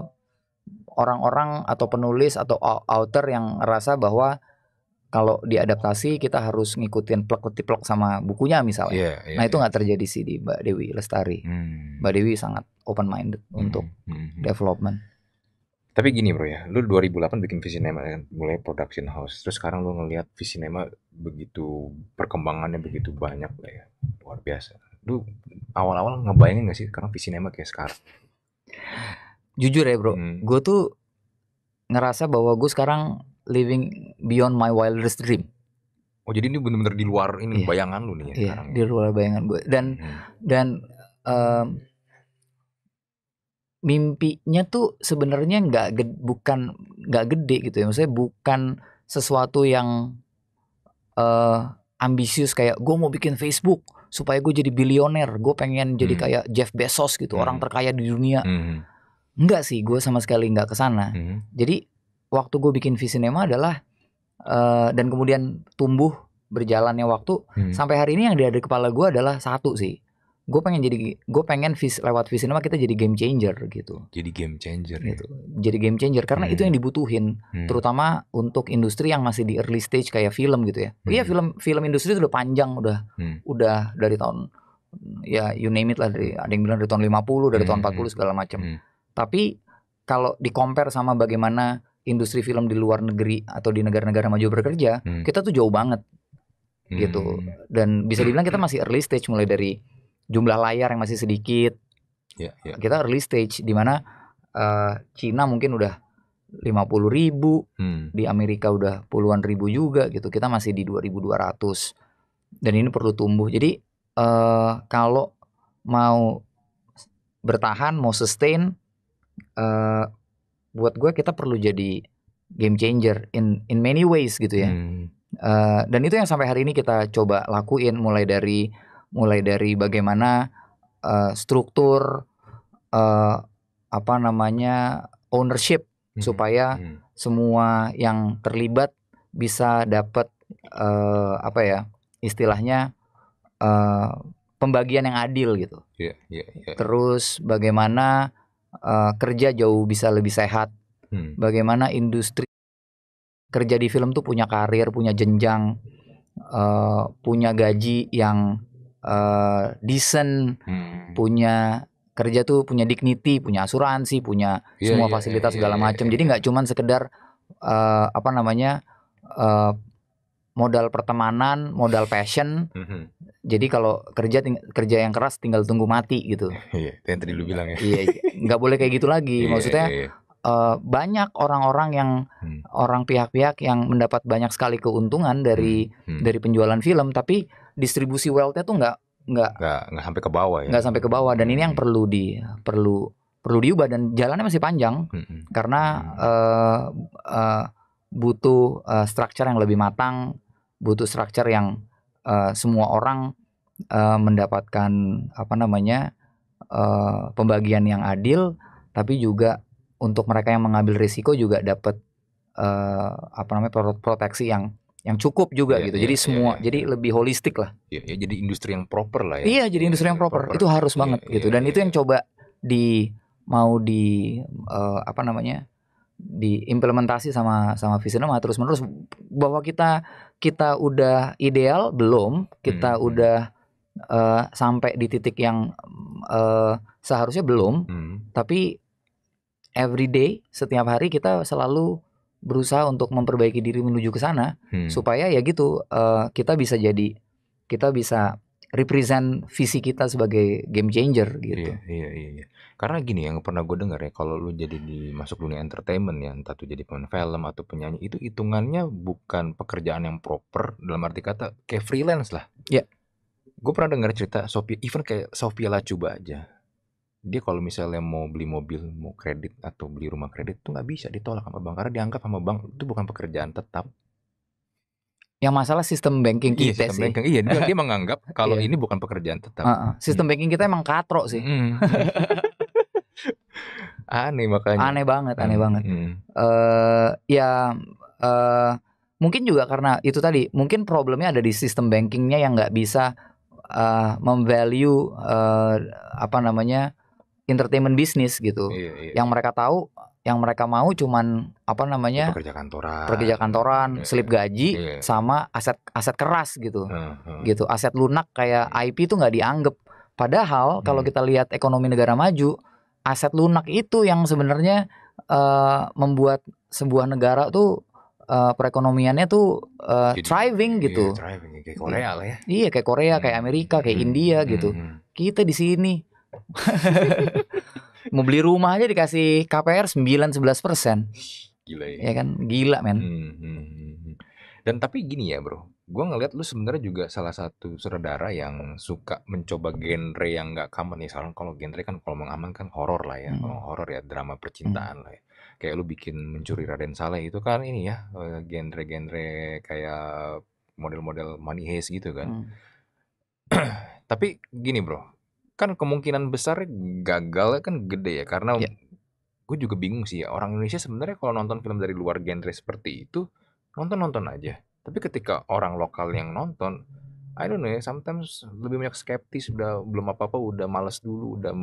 orang-orang uh, atau penulis atau author yang ngerasa bahwa kalau diadaptasi kita harus ngikutin plek-plek sama bukunya misalnya. Yeah, yeah, nah itu iya. nggak yeah. terjadi sih di Mbak Dewi Lestari. Hmm. Mbak Dewi sangat open minded hmm. untuk hmm, hmm. development. Tapi gini bro ya, lu 2008 bikin Visinema kan, mulai production house. Terus sekarang lu ngelihat Visinema begitu perkembangannya begitu banyak lah ya, luar biasa lu awal-awal ngebayangin gak sih sekarang karena nembak kayak sekarang jujur ya bro hmm. gue tuh ngerasa bahwa gue sekarang living beyond my wildest dream oh jadi ini bener-bener di luar ini yeah. bayangan lu nih ya yeah, sekarang ya? di luar bayangan gue dan hmm. dan um, mimpinya tuh sebenarnya nggak bukan nggak gede gitu ya maksudnya bukan sesuatu yang uh, ambisius kayak gue mau bikin Facebook supaya gue jadi bilioner gue pengen jadi hmm. kayak Jeff Bezos gitu hmm. orang terkaya di dunia hmm. enggak sih gue sama sekali nggak kesana hmm. jadi waktu gue bikin Visinema adalah uh, dan kemudian tumbuh berjalannya waktu hmm. sampai hari ini yang ada di kepala gue adalah satu sih gue pengen jadi gue pengen vis, lewat cinema kita jadi game changer gitu. Jadi game changer ya? gitu. Ya? Jadi game changer karena hmm. itu yang hmm. dibutuhin hmm. terutama untuk industri yang masih di early stage kayak film gitu ya. Iya, hmm. Iya film film industri itu udah panjang udah hmm. udah dari tahun ya you name it lah dari ada yang bilang dari tahun 50 dari hmm. tahun 40 hmm. segala macam. Hmm. Tapi kalau di compare sama bagaimana industri film di luar negeri atau di negara-negara maju bekerja, hmm. kita tuh jauh banget hmm. gitu. Dan bisa dibilang kita masih early stage mulai dari jumlah layar yang masih sedikit. Yeah, yeah. Kita early stage di mana uh, Cina mungkin udah 50 ribu, hmm. di Amerika udah puluhan ribu juga gitu. Kita masih di 2200. Dan ini perlu tumbuh. Jadi uh, kalau mau bertahan, mau sustain uh, buat gue kita perlu jadi game changer in in many ways gitu ya. Hmm. Uh, dan itu yang sampai hari ini kita coba lakuin mulai dari mulai dari bagaimana uh, struktur uh, apa namanya ownership hmm. supaya hmm. semua yang terlibat bisa dapat uh, apa ya istilahnya uh, pembagian yang adil gitu. Yeah, yeah, yeah. Terus bagaimana uh, kerja jauh bisa lebih sehat. Hmm. Bagaimana industri kerja di film tuh punya karir, punya jenjang, uh, punya gaji yang uh, decent, hmm. punya kerja tuh punya dignity, punya asuransi, punya yeah, semua yeah, fasilitas yeah, segala yeah, macam. Yeah, Jadi nggak cuman sekedar uh, apa namanya uh, modal pertemanan, modal passion. Mhm. Jadi kalau kerja kerja yang keras tinggal tunggu mati gitu. [laughs] yeah, yang tadi lu bilang ya. Iya, iya. nggak boleh kayak gitu lagi. Yeah, Maksudnya yeah, yeah. Uh, banyak orang-orang yang hmm. orang pihak-pihak yang mendapat banyak sekali keuntungan dari hmm. Hmm. dari penjualan film, tapi distribusi wealthnya tuh nggak nggak nggak sampai ke bawah ya nggak sampai ke bawah dan ini yang hmm. perlu di perlu perlu diubah dan jalannya masih panjang hmm. karena uh, uh, butuh uh, structure yang lebih matang butuh structure yang uh, semua orang uh, mendapatkan apa namanya uh, pembagian yang adil tapi juga untuk mereka yang mengambil risiko juga dapat uh, apa namanya proteksi yang yang cukup juga yeah, gitu. Yeah, jadi yeah, semua yeah. jadi lebih holistik lah. Iya, yeah, yeah, jadi industri yang proper lah ya. Iya, jadi industri yang proper. proper. Itu harus banget yeah, gitu. Iya, Dan yeah, itu yang iya. coba di mau di uh, apa namanya? diimplementasi sama sama Visinema terus menerus bahwa kita kita udah ideal belum kita hmm. hmm. udah uh, sampai di titik yang uh, seharusnya belum hmm. tapi everyday setiap hari kita selalu berusaha untuk memperbaiki diri menuju ke sana hmm. supaya ya gitu uh, kita bisa jadi kita bisa represent visi kita sebagai game changer gitu. Iya, iya, iya. iya. Karena gini yang pernah gue dengar ya, kalau lu jadi di masuk dunia entertainment ya, entah tuh jadi pemain film atau penyanyi, itu hitungannya bukan pekerjaan yang proper dalam arti kata kayak freelance lah. Iya. Yeah. Gue pernah dengar cerita Sophia, even kayak Sophia coba aja dia kalau misalnya mau beli mobil, mau kredit atau beli rumah kredit tuh nggak bisa ditolak sama bank karena dianggap sama bank itu bukan pekerjaan tetap. Yang masalah sistem banking iya, kita iya, sistem sih. Banking, iya, dia, dia [laughs] menganggap kalau iya. ini bukan pekerjaan tetap. Uh -uh. Sistem hmm. banking kita emang katro sih. Hmm. [laughs] aneh makanya. Aneh banget, aneh hmm. banget. Hmm. Uh, ya uh, mungkin juga karena itu tadi, mungkin problemnya ada di sistem bankingnya yang nggak bisa uh, memvalue uh, apa namanya entertainment bisnis gitu. Iya, iya, iya. Yang mereka tahu, yang mereka mau cuman apa namanya? Pekerja kantoran. Pekerja kantoran, iya, slip iya. gaji iya. sama aset aset keras gitu. Hmm, hmm. Gitu, aset lunak kayak IP iya. itu nggak dianggap. Padahal hmm. kalau kita lihat ekonomi negara maju, aset lunak itu yang sebenarnya uh, membuat sebuah negara tuh uh, perekonomiannya tuh uh, Jadi, thriving gitu. Iya, thriving kayak Korea lah ya. Iya, kayak Korea, kayak hmm. Amerika, kayak hmm. India gitu. Hmm. Kita di sini [laughs] Mau beli rumah aja dikasih KPR 9-11 persen. Gila ya. Ya kan, gila men. Hmm, hmm, hmm. hmm. Dan tapi gini ya bro, gue ngeliat lu sebenarnya juga salah satu saudara yang suka mencoba genre yang gak common nih. Soalnya kalau genre kan kalau mengamankan horror lah ya, hmm. ya drama percintaan hmm. lah ya. Kayak lu bikin mencuri Raden Saleh itu kan ini ya eh, genre-genre kayak model-model money heist gitu kan. Hmm. [clears throat] Tapi gini bro, kan kemungkinan besar gagal kan gede ya karena yeah. gue juga bingung sih ya, orang Indonesia sebenarnya kalau nonton film dari luar genre seperti itu nonton nonton aja tapi ketika orang lokal yang nonton I don't know ya sometimes lebih banyak skeptis udah belum apa apa udah males dulu udah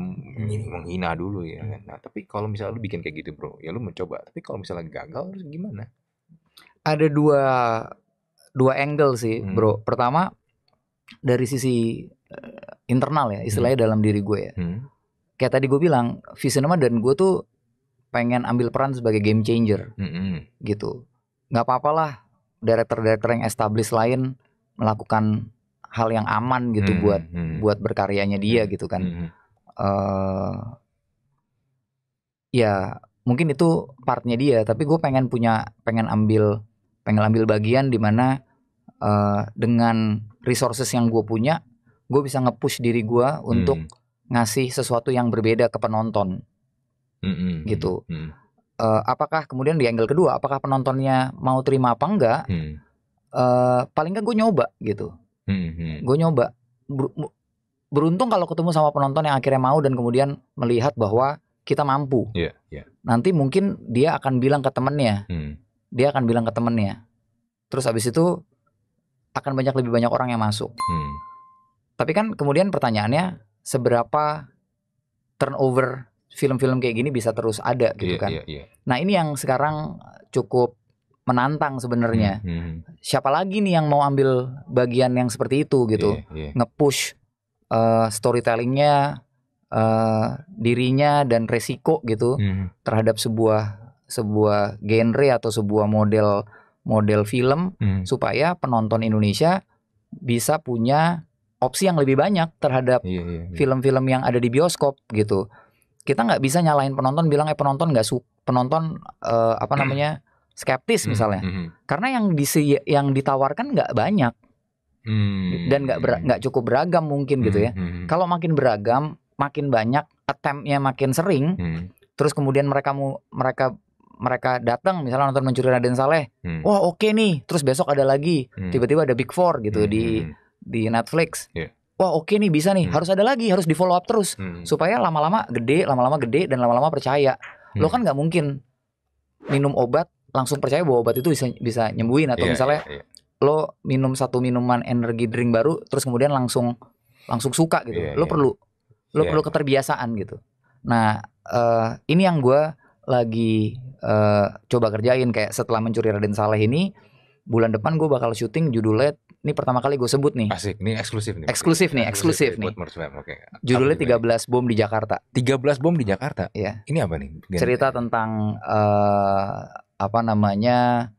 iya. menghina dulu ya iya. nah tapi kalau misalnya lu bikin kayak gitu bro ya lu mencoba tapi kalau misalnya gagal terus gimana ada dua dua angle sih hmm. bro pertama dari sisi Eh, internal ya istilahnya hmm. dalam diri gue ya. Hmm. Kayak tadi gue bilang, Visionema dan gue tuh pengen ambil peran sebagai game changer, hmm. gitu. Gak apa-apalah director-director yang established lain melakukan hal yang aman gitu hmm. buat hmm. buat berkaryanya dia gitu kan. Hmm. Uh, ya mungkin itu partnya dia, tapi gue pengen punya pengen ambil pengen ambil bagian dimana uh, eh, dengan resources yang gue punya gue bisa ngepush diri gue hmm. untuk hmm. ngasih sesuatu yang berbeda ke penonton hmm. gitu hmm. Uh, apakah kemudian di angle kedua apakah penontonnya mau terima apa enggak hmm. uh, paling nggak gue nyoba gitu hmm. hmm. gue nyoba Ber beruntung kalau ketemu sama penonton yang akhirnya mau dan kemudian melihat bahwa kita mampu yeah, yeah. nanti mungkin dia akan bilang ke temennya hmm. dia akan bilang ke temennya terus abis itu akan banyak lebih banyak orang yang masuk hmm. Tapi kan kemudian pertanyaannya seberapa turnover film-film kayak gini bisa terus ada gitu yeah, kan. Yeah, yeah. Nah, ini yang sekarang cukup menantang sebenarnya. Mm hmm. Siapa lagi nih yang mau ambil bagian yang seperti itu gitu. Yeah, yeah. Nge-push uh, storytellingnya uh, dirinya dan resiko gitu hmm, hmm. terhadap sebuah sebuah genre atau sebuah model model film hmm. supaya penonton Indonesia bisa punya opsi yang lebih banyak terhadap iya, iya, iya. film-film yeah, yeah, yeah. yang ada di bioskop gitu. Kita nggak bisa nyalain penonton bilang eh penonton nggak su penonton uh, apa [clears throat] namanya skeptis hmm, misalnya. Hmm, hmm. Karena yang di yang ditawarkan nggak banyak dan nggak nggak cukup beragam mungkin gitu ya. Kalau makin beragam, makin banyak attemptnya makin sering, terus kemudian mereka mu mereka mereka datang misalnya nonton Mencuri Raden Saleh, wah oke okay nih, terus besok ada lagi, tiba-tiba ada Big Four gitu di di Netflix. Yeah. Wah oke okay nih bisa nih hmm. harus ada lagi harus di follow up terus hmm. supaya lama-lama gede lama-lama gede dan lama-lama percaya hmm. lo kan nggak mungkin minum obat langsung percaya bahwa obat itu bisa bisa nyembuhin atau yeah, misalnya yeah, yeah. lo minum satu minuman energi drink baru terus kemudian langsung langsung suka gitu yeah, lo yeah. perlu lo yeah. perlu keterbiasaan gitu nah uh, ini yang gue lagi uh, coba kerjain kayak setelah mencuri Raden Saleh ini bulan depan gue bakal syuting judulnya ini pertama kali gue sebut nih. Asik, ini eksklusif nih. Eksklusif nih, eksklusif, nih. Eksklusif nih. Okay. Judulnya 13 bom di Jakarta. 13 bom di Jakarta. Iya. Ini apa nih? Gini. Cerita tentang uh, apa namanya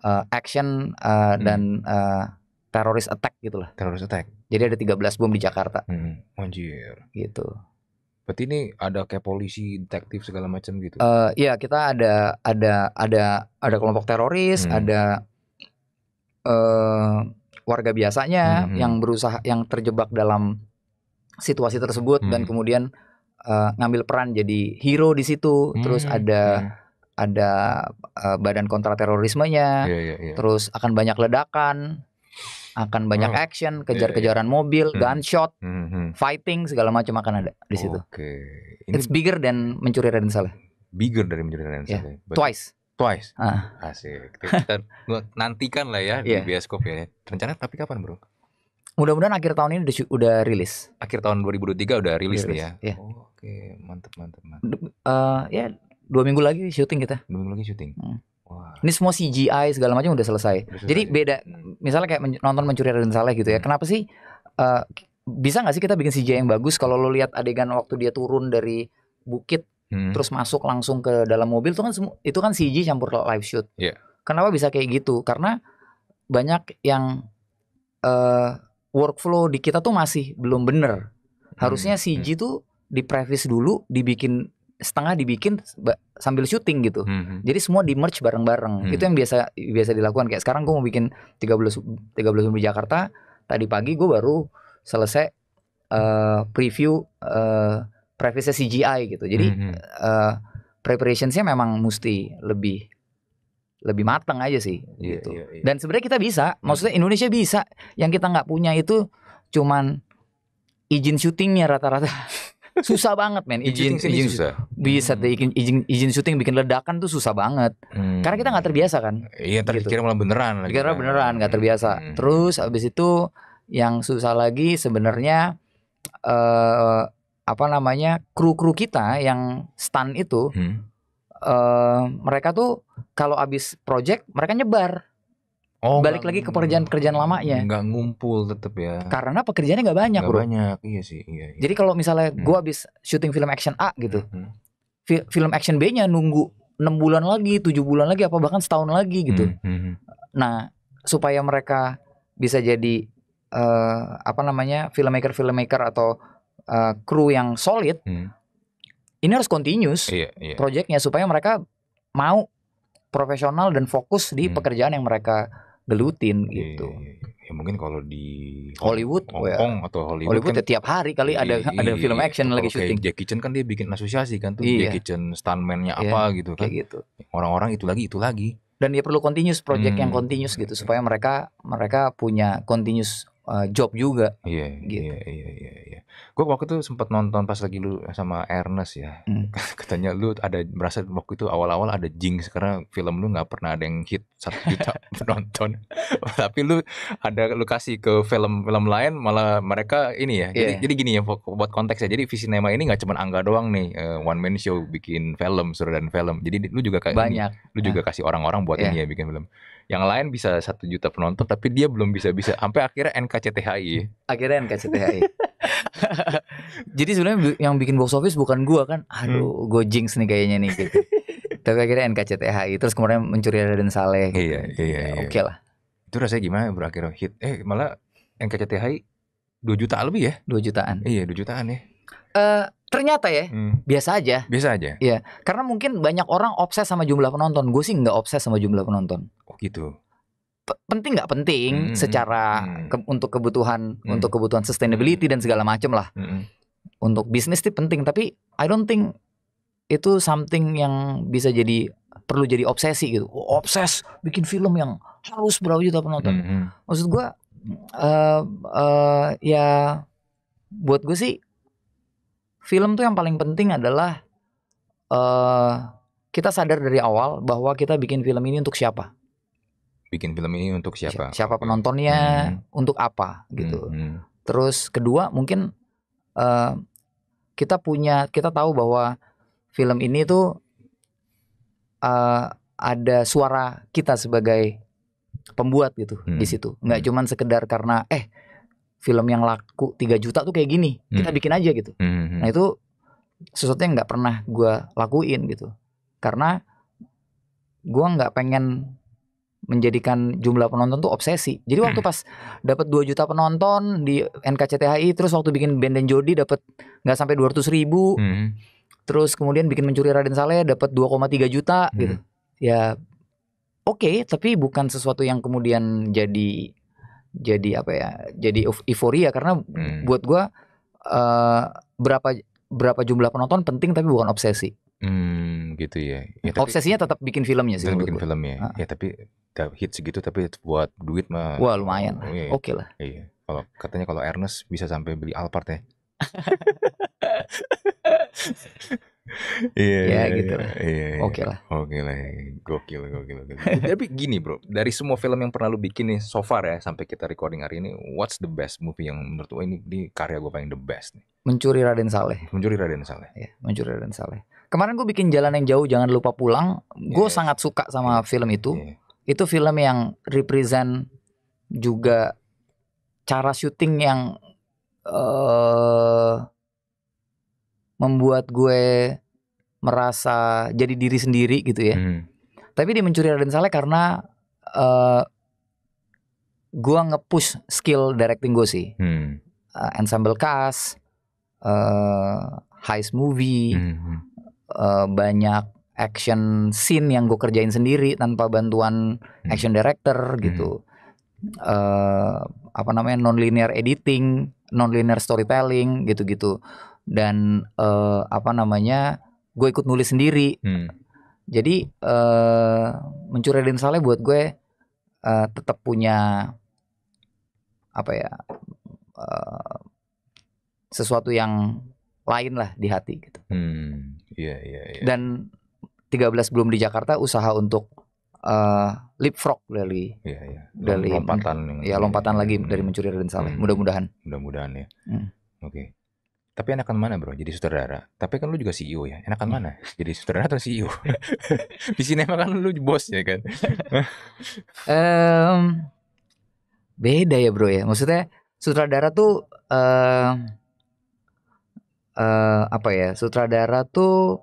uh, action uh, hmm. dan uh, teroris attack gitu lah. Teroris attack. Jadi ada 13 bom di Jakarta. Hmm. Anjir. Gitu. Berarti ini ada kayak polisi, detektif segala macam gitu. Uh, iya, kita ada ada ada ada kelompok teroris, hmm. ada uh, warga biasanya hmm, hmm. yang berusaha yang terjebak dalam situasi tersebut hmm. dan kemudian uh, ngambil peran jadi hero di situ hmm. terus hmm, ada hmm. ada uh, badan kontraterorismenya yeah, yeah, yeah. terus akan banyak ledakan akan banyak oh. action iya, kejar-kejaran yeah, yeah. mobil hmm. gunshot hmm, hmm. fighting segala macam akan ada di situ okay. Ini... it's bigger than mencuri Raden Saleh bigger dari mencuri Raden iya. Saleh yeah. twice Twice. Ah. Asik. Kita nantikan lah ya yeah. di iya. bioskop ya. Rencana tapi kapan, Bro? Mudah-mudahan akhir tahun ini udah, udah rilis. Akhir tahun 2023 udah rilis, rilis. nih ya. Yeah. Oh, iya. Oke, okay. mantep mantep mantep. Uh, ya dua minggu lagi syuting kita. Dua minggu lagi syuting. Hmm. Wow. Ini semua CGI segala macam udah selesai. selesai. Jadi ya? beda, misalnya kayak men nonton mencuri Raden Saleh gitu ya. Hmm. Kenapa sih? Uh, bisa nggak sih kita bikin CGI yang bagus? Kalau lo lihat adegan waktu dia turun dari bukit hmm. terus masuk langsung ke dalam mobil itu kan itu kan CG campur live shoot. Yeah. Kenapa bisa kayak gitu? Karena banyak yang uh, workflow di kita tuh masih belum bener. Hmm, Harusnya CG hmm. tuh di previs dulu, dibikin setengah dibikin sambil syuting gitu. Hmm, hmm. Jadi semua di merge bareng-bareng. Hmm. Itu yang biasa biasa dilakukan kayak sekarang gue mau bikin 13 13 di Jakarta, tadi pagi gue baru selesai uh, preview uh, previsnya CGI gitu. Jadi mm-hmm. uh, preparationsnya memang mesti lebih lebih matang aja sih yeah, gitu. Yeah, yeah. Dan sebenarnya kita bisa, hmm. maksudnya Indonesia bisa. Yang kita nggak punya itu cuman izin syutingnya rata-rata [laughs] susah banget men izin izin, izin susah. bisa hmm. izin izin syuting bikin ledakan tuh susah banget hmm. karena kita nggak terbiasa kan iya terkira gitu. malah beneran kira kan? beneran nggak terbiasa hmm. terus abis itu yang susah lagi sebenarnya uh, apa namanya kru-kru kita yang stun itu hmm. uh, mereka tuh kalau abis project mereka nyebar oh, balik lagi ke pekerjaan-pekerjaan lamanya nggak ngumpul tetap ya karena pekerjaannya nggak banyak gak bro banyak iya sih iya, iya. jadi kalau misalnya hmm. gua abis syuting film action A gitu hmm. fi film action B-nya nunggu enam bulan lagi tujuh bulan lagi apa bahkan setahun lagi gitu hmm. Hmm. hmm. nah supaya mereka bisa jadi uh, apa namanya filmmaker filmmaker atau uh, kru yang solid, hmm. ini harus continuous iya, iya. projectnya supaya mereka mau profesional dan fokus di hmm. pekerjaan yang mereka gelutin iya, gitu. Iya, iya, Ya mungkin kalau di Hollywood, Hong ya. atau Hollywood, Hollywood kan, ya, tiap hari kali iya, ada iya, ada iya, film action lagi syuting. Jackie Chan kan dia bikin asosiasi kan tuh iya. Jackie Chan stuntman-nya iya, apa gitu kan. orang gitu. Orang-orang itu lagi itu lagi. Dan dia perlu continuous project hmm. yang continuous gitu supaya mereka mereka punya continuous uh, job juga. Iya, iya, gitu. iya, iya, iya, iya. Gue waktu itu sempat nonton pas lagi lu sama Ernest ya. Mm. [laughs] Katanya lu ada merasa waktu itu awal-awal ada jinx karena film lu nggak pernah ada yang hit satu juta [laughs] penonton. [laughs] Tapi lu ada lu kasih ke film-film lain malah mereka ini ya. Yeah. Jadi, iya. jadi gini ya buat konteks ya. Jadi nema ini nggak cuma angga doang nih uh, one man show bikin film, suruh dan film. Jadi lu juga kayak banyak. Ini, lu juga uh. kasih orang-orang buat yeah. ini iya. ya bikin film yang lain bisa satu juta penonton tapi dia belum bisa bisa sampai akhirnya NKCTHI akhirnya NKCTHI [laughs] jadi sebenarnya yang bikin box office bukan gua kan aduh hmm. gua jinx nih kayaknya nih gitu [laughs] tapi akhirnya NKCTHI terus kemarin mencuri dan Saleh gitu. iya iya, iya, iya. oke okay lah itu rasanya gimana berakhir hit eh malah NKCTHI dua juta lebih ya Dua jutaan iya dua jutaan ya uh, ternyata ya hmm. biasa aja biasa aja Ya, karena mungkin banyak orang obses sama jumlah penonton gue sih nggak obses sama jumlah penonton gitu penting nggak penting hmm. secara hmm. ke, untuk kebutuhan hmm. untuk kebutuhan sustainability hmm. dan segala macam lah hmm. untuk bisnis itu penting tapi I don't think itu something yang bisa jadi perlu jadi obsesi gitu obses bikin film yang harus berapa juta penonton hmm. hmm. maksud gue uh, uh, eh, ya buat gue sih film tuh yang paling penting adalah uh, kita sadar dari awal bahwa kita bikin film ini untuk siapa bikin film ini untuk siapa? Siapa gitu. penontonnya, hmm. untuk apa gitu. Hmm. hmm. Terus kedua mungkin uh, kita punya kita tahu bahwa film ini tuh uh, ada suara kita sebagai pembuat gitu hmm. di situ. Nggak hmm. cuman sekedar karena eh film yang laku 3 juta tuh kayak gini, hmm. kita bikin aja gitu. Hmm, hmm, hmm. Nah, itu sesuatu yang nggak pernah gue lakuin gitu. Karena gue nggak pengen menjadikan jumlah penonton tuh obsesi. Jadi waktu hmm. pas dapat 2 juta penonton di NKCTHI, terus waktu bikin Band dan Jody dapat nggak sampai 200 ribu, hmm. terus kemudian bikin Mencuri Raden Saleh dapat 2,3 juta hmm. gitu. Ya oke, okay, tapi bukan sesuatu yang kemudian jadi jadi apa ya, jadi euforia karena hmm. buat gue uh, berapa berapa jumlah penonton penting tapi bukan obsesi. Hmm, gitu ya. ya nah, tapi, Obsesinya tetap bikin filmnya sih. Tetap bikin gue. filmnya. -huh. Ya tapi hit segitu tapi buat duit mah. Wah lumayan. Oh, iya, iya. Oke lah. Iya. Kalau katanya kalau Ernest bisa sampai beli Alphard ya. [laughs] Iya, yeah, iya, gitu iya. lah. yeah, iya. Oke lah. Oke lah. Gokil, gokil, gokil. Tapi gini bro, dari semua film yang pernah lu bikin nih so far ya sampai kita recording hari ini, what's the best movie yang menurut lu ini, di karya gue paling the best nih? Mencuri Raden Saleh. Mencuri Raden Saleh. Iya, Mencuri Raden Saleh kemarin gue bikin jalan yang jauh jangan lupa pulang gue yeah. sangat suka sama film itu yeah. itu film yang represent juga cara syuting yang uh, membuat gue merasa jadi diri sendiri gitu ya mm. tapi di mencuri Raden Saleh karena uh, eh, gue ngepush skill directing gue sih mm. uh, ensemble cast uh, heist movie mm -hmm, hmm uh, banyak action scene yang gue kerjain sendiri tanpa bantuan hmm. action director hmm. gitu. Uh, apa namanya non-linear editing, non-linear storytelling gitu-gitu. Dan uh, apa namanya gue ikut nulis sendiri. Hmm. Jadi uh, mencuri dan saleh buat gue uh, tetap punya apa ya uh, sesuatu yang lain lah di hati gitu. Hmm. Iya, yeah, iya, yeah, iya. Yeah. Dan 13 belum di Jakarta usaha untuk uh, leapfrog dari iya, iya. dari lompatan ya lompatan ya, lagi hmm. dari mencuri dan Saleh. Hmm. Mudah-mudahan. Mudah-mudahan ya. Hmm. Oke. Okay. Tapi enakan mana bro? Jadi sutradara. Tapi kan lu juga CEO ya. Enakan hmm. mana? Jadi sutradara atau CEO? [laughs] di sinema kan lu bos ya kan. um, [laughs] beda ya bro ya. Maksudnya sutradara tuh uh, uh, apa ya sutradara tuh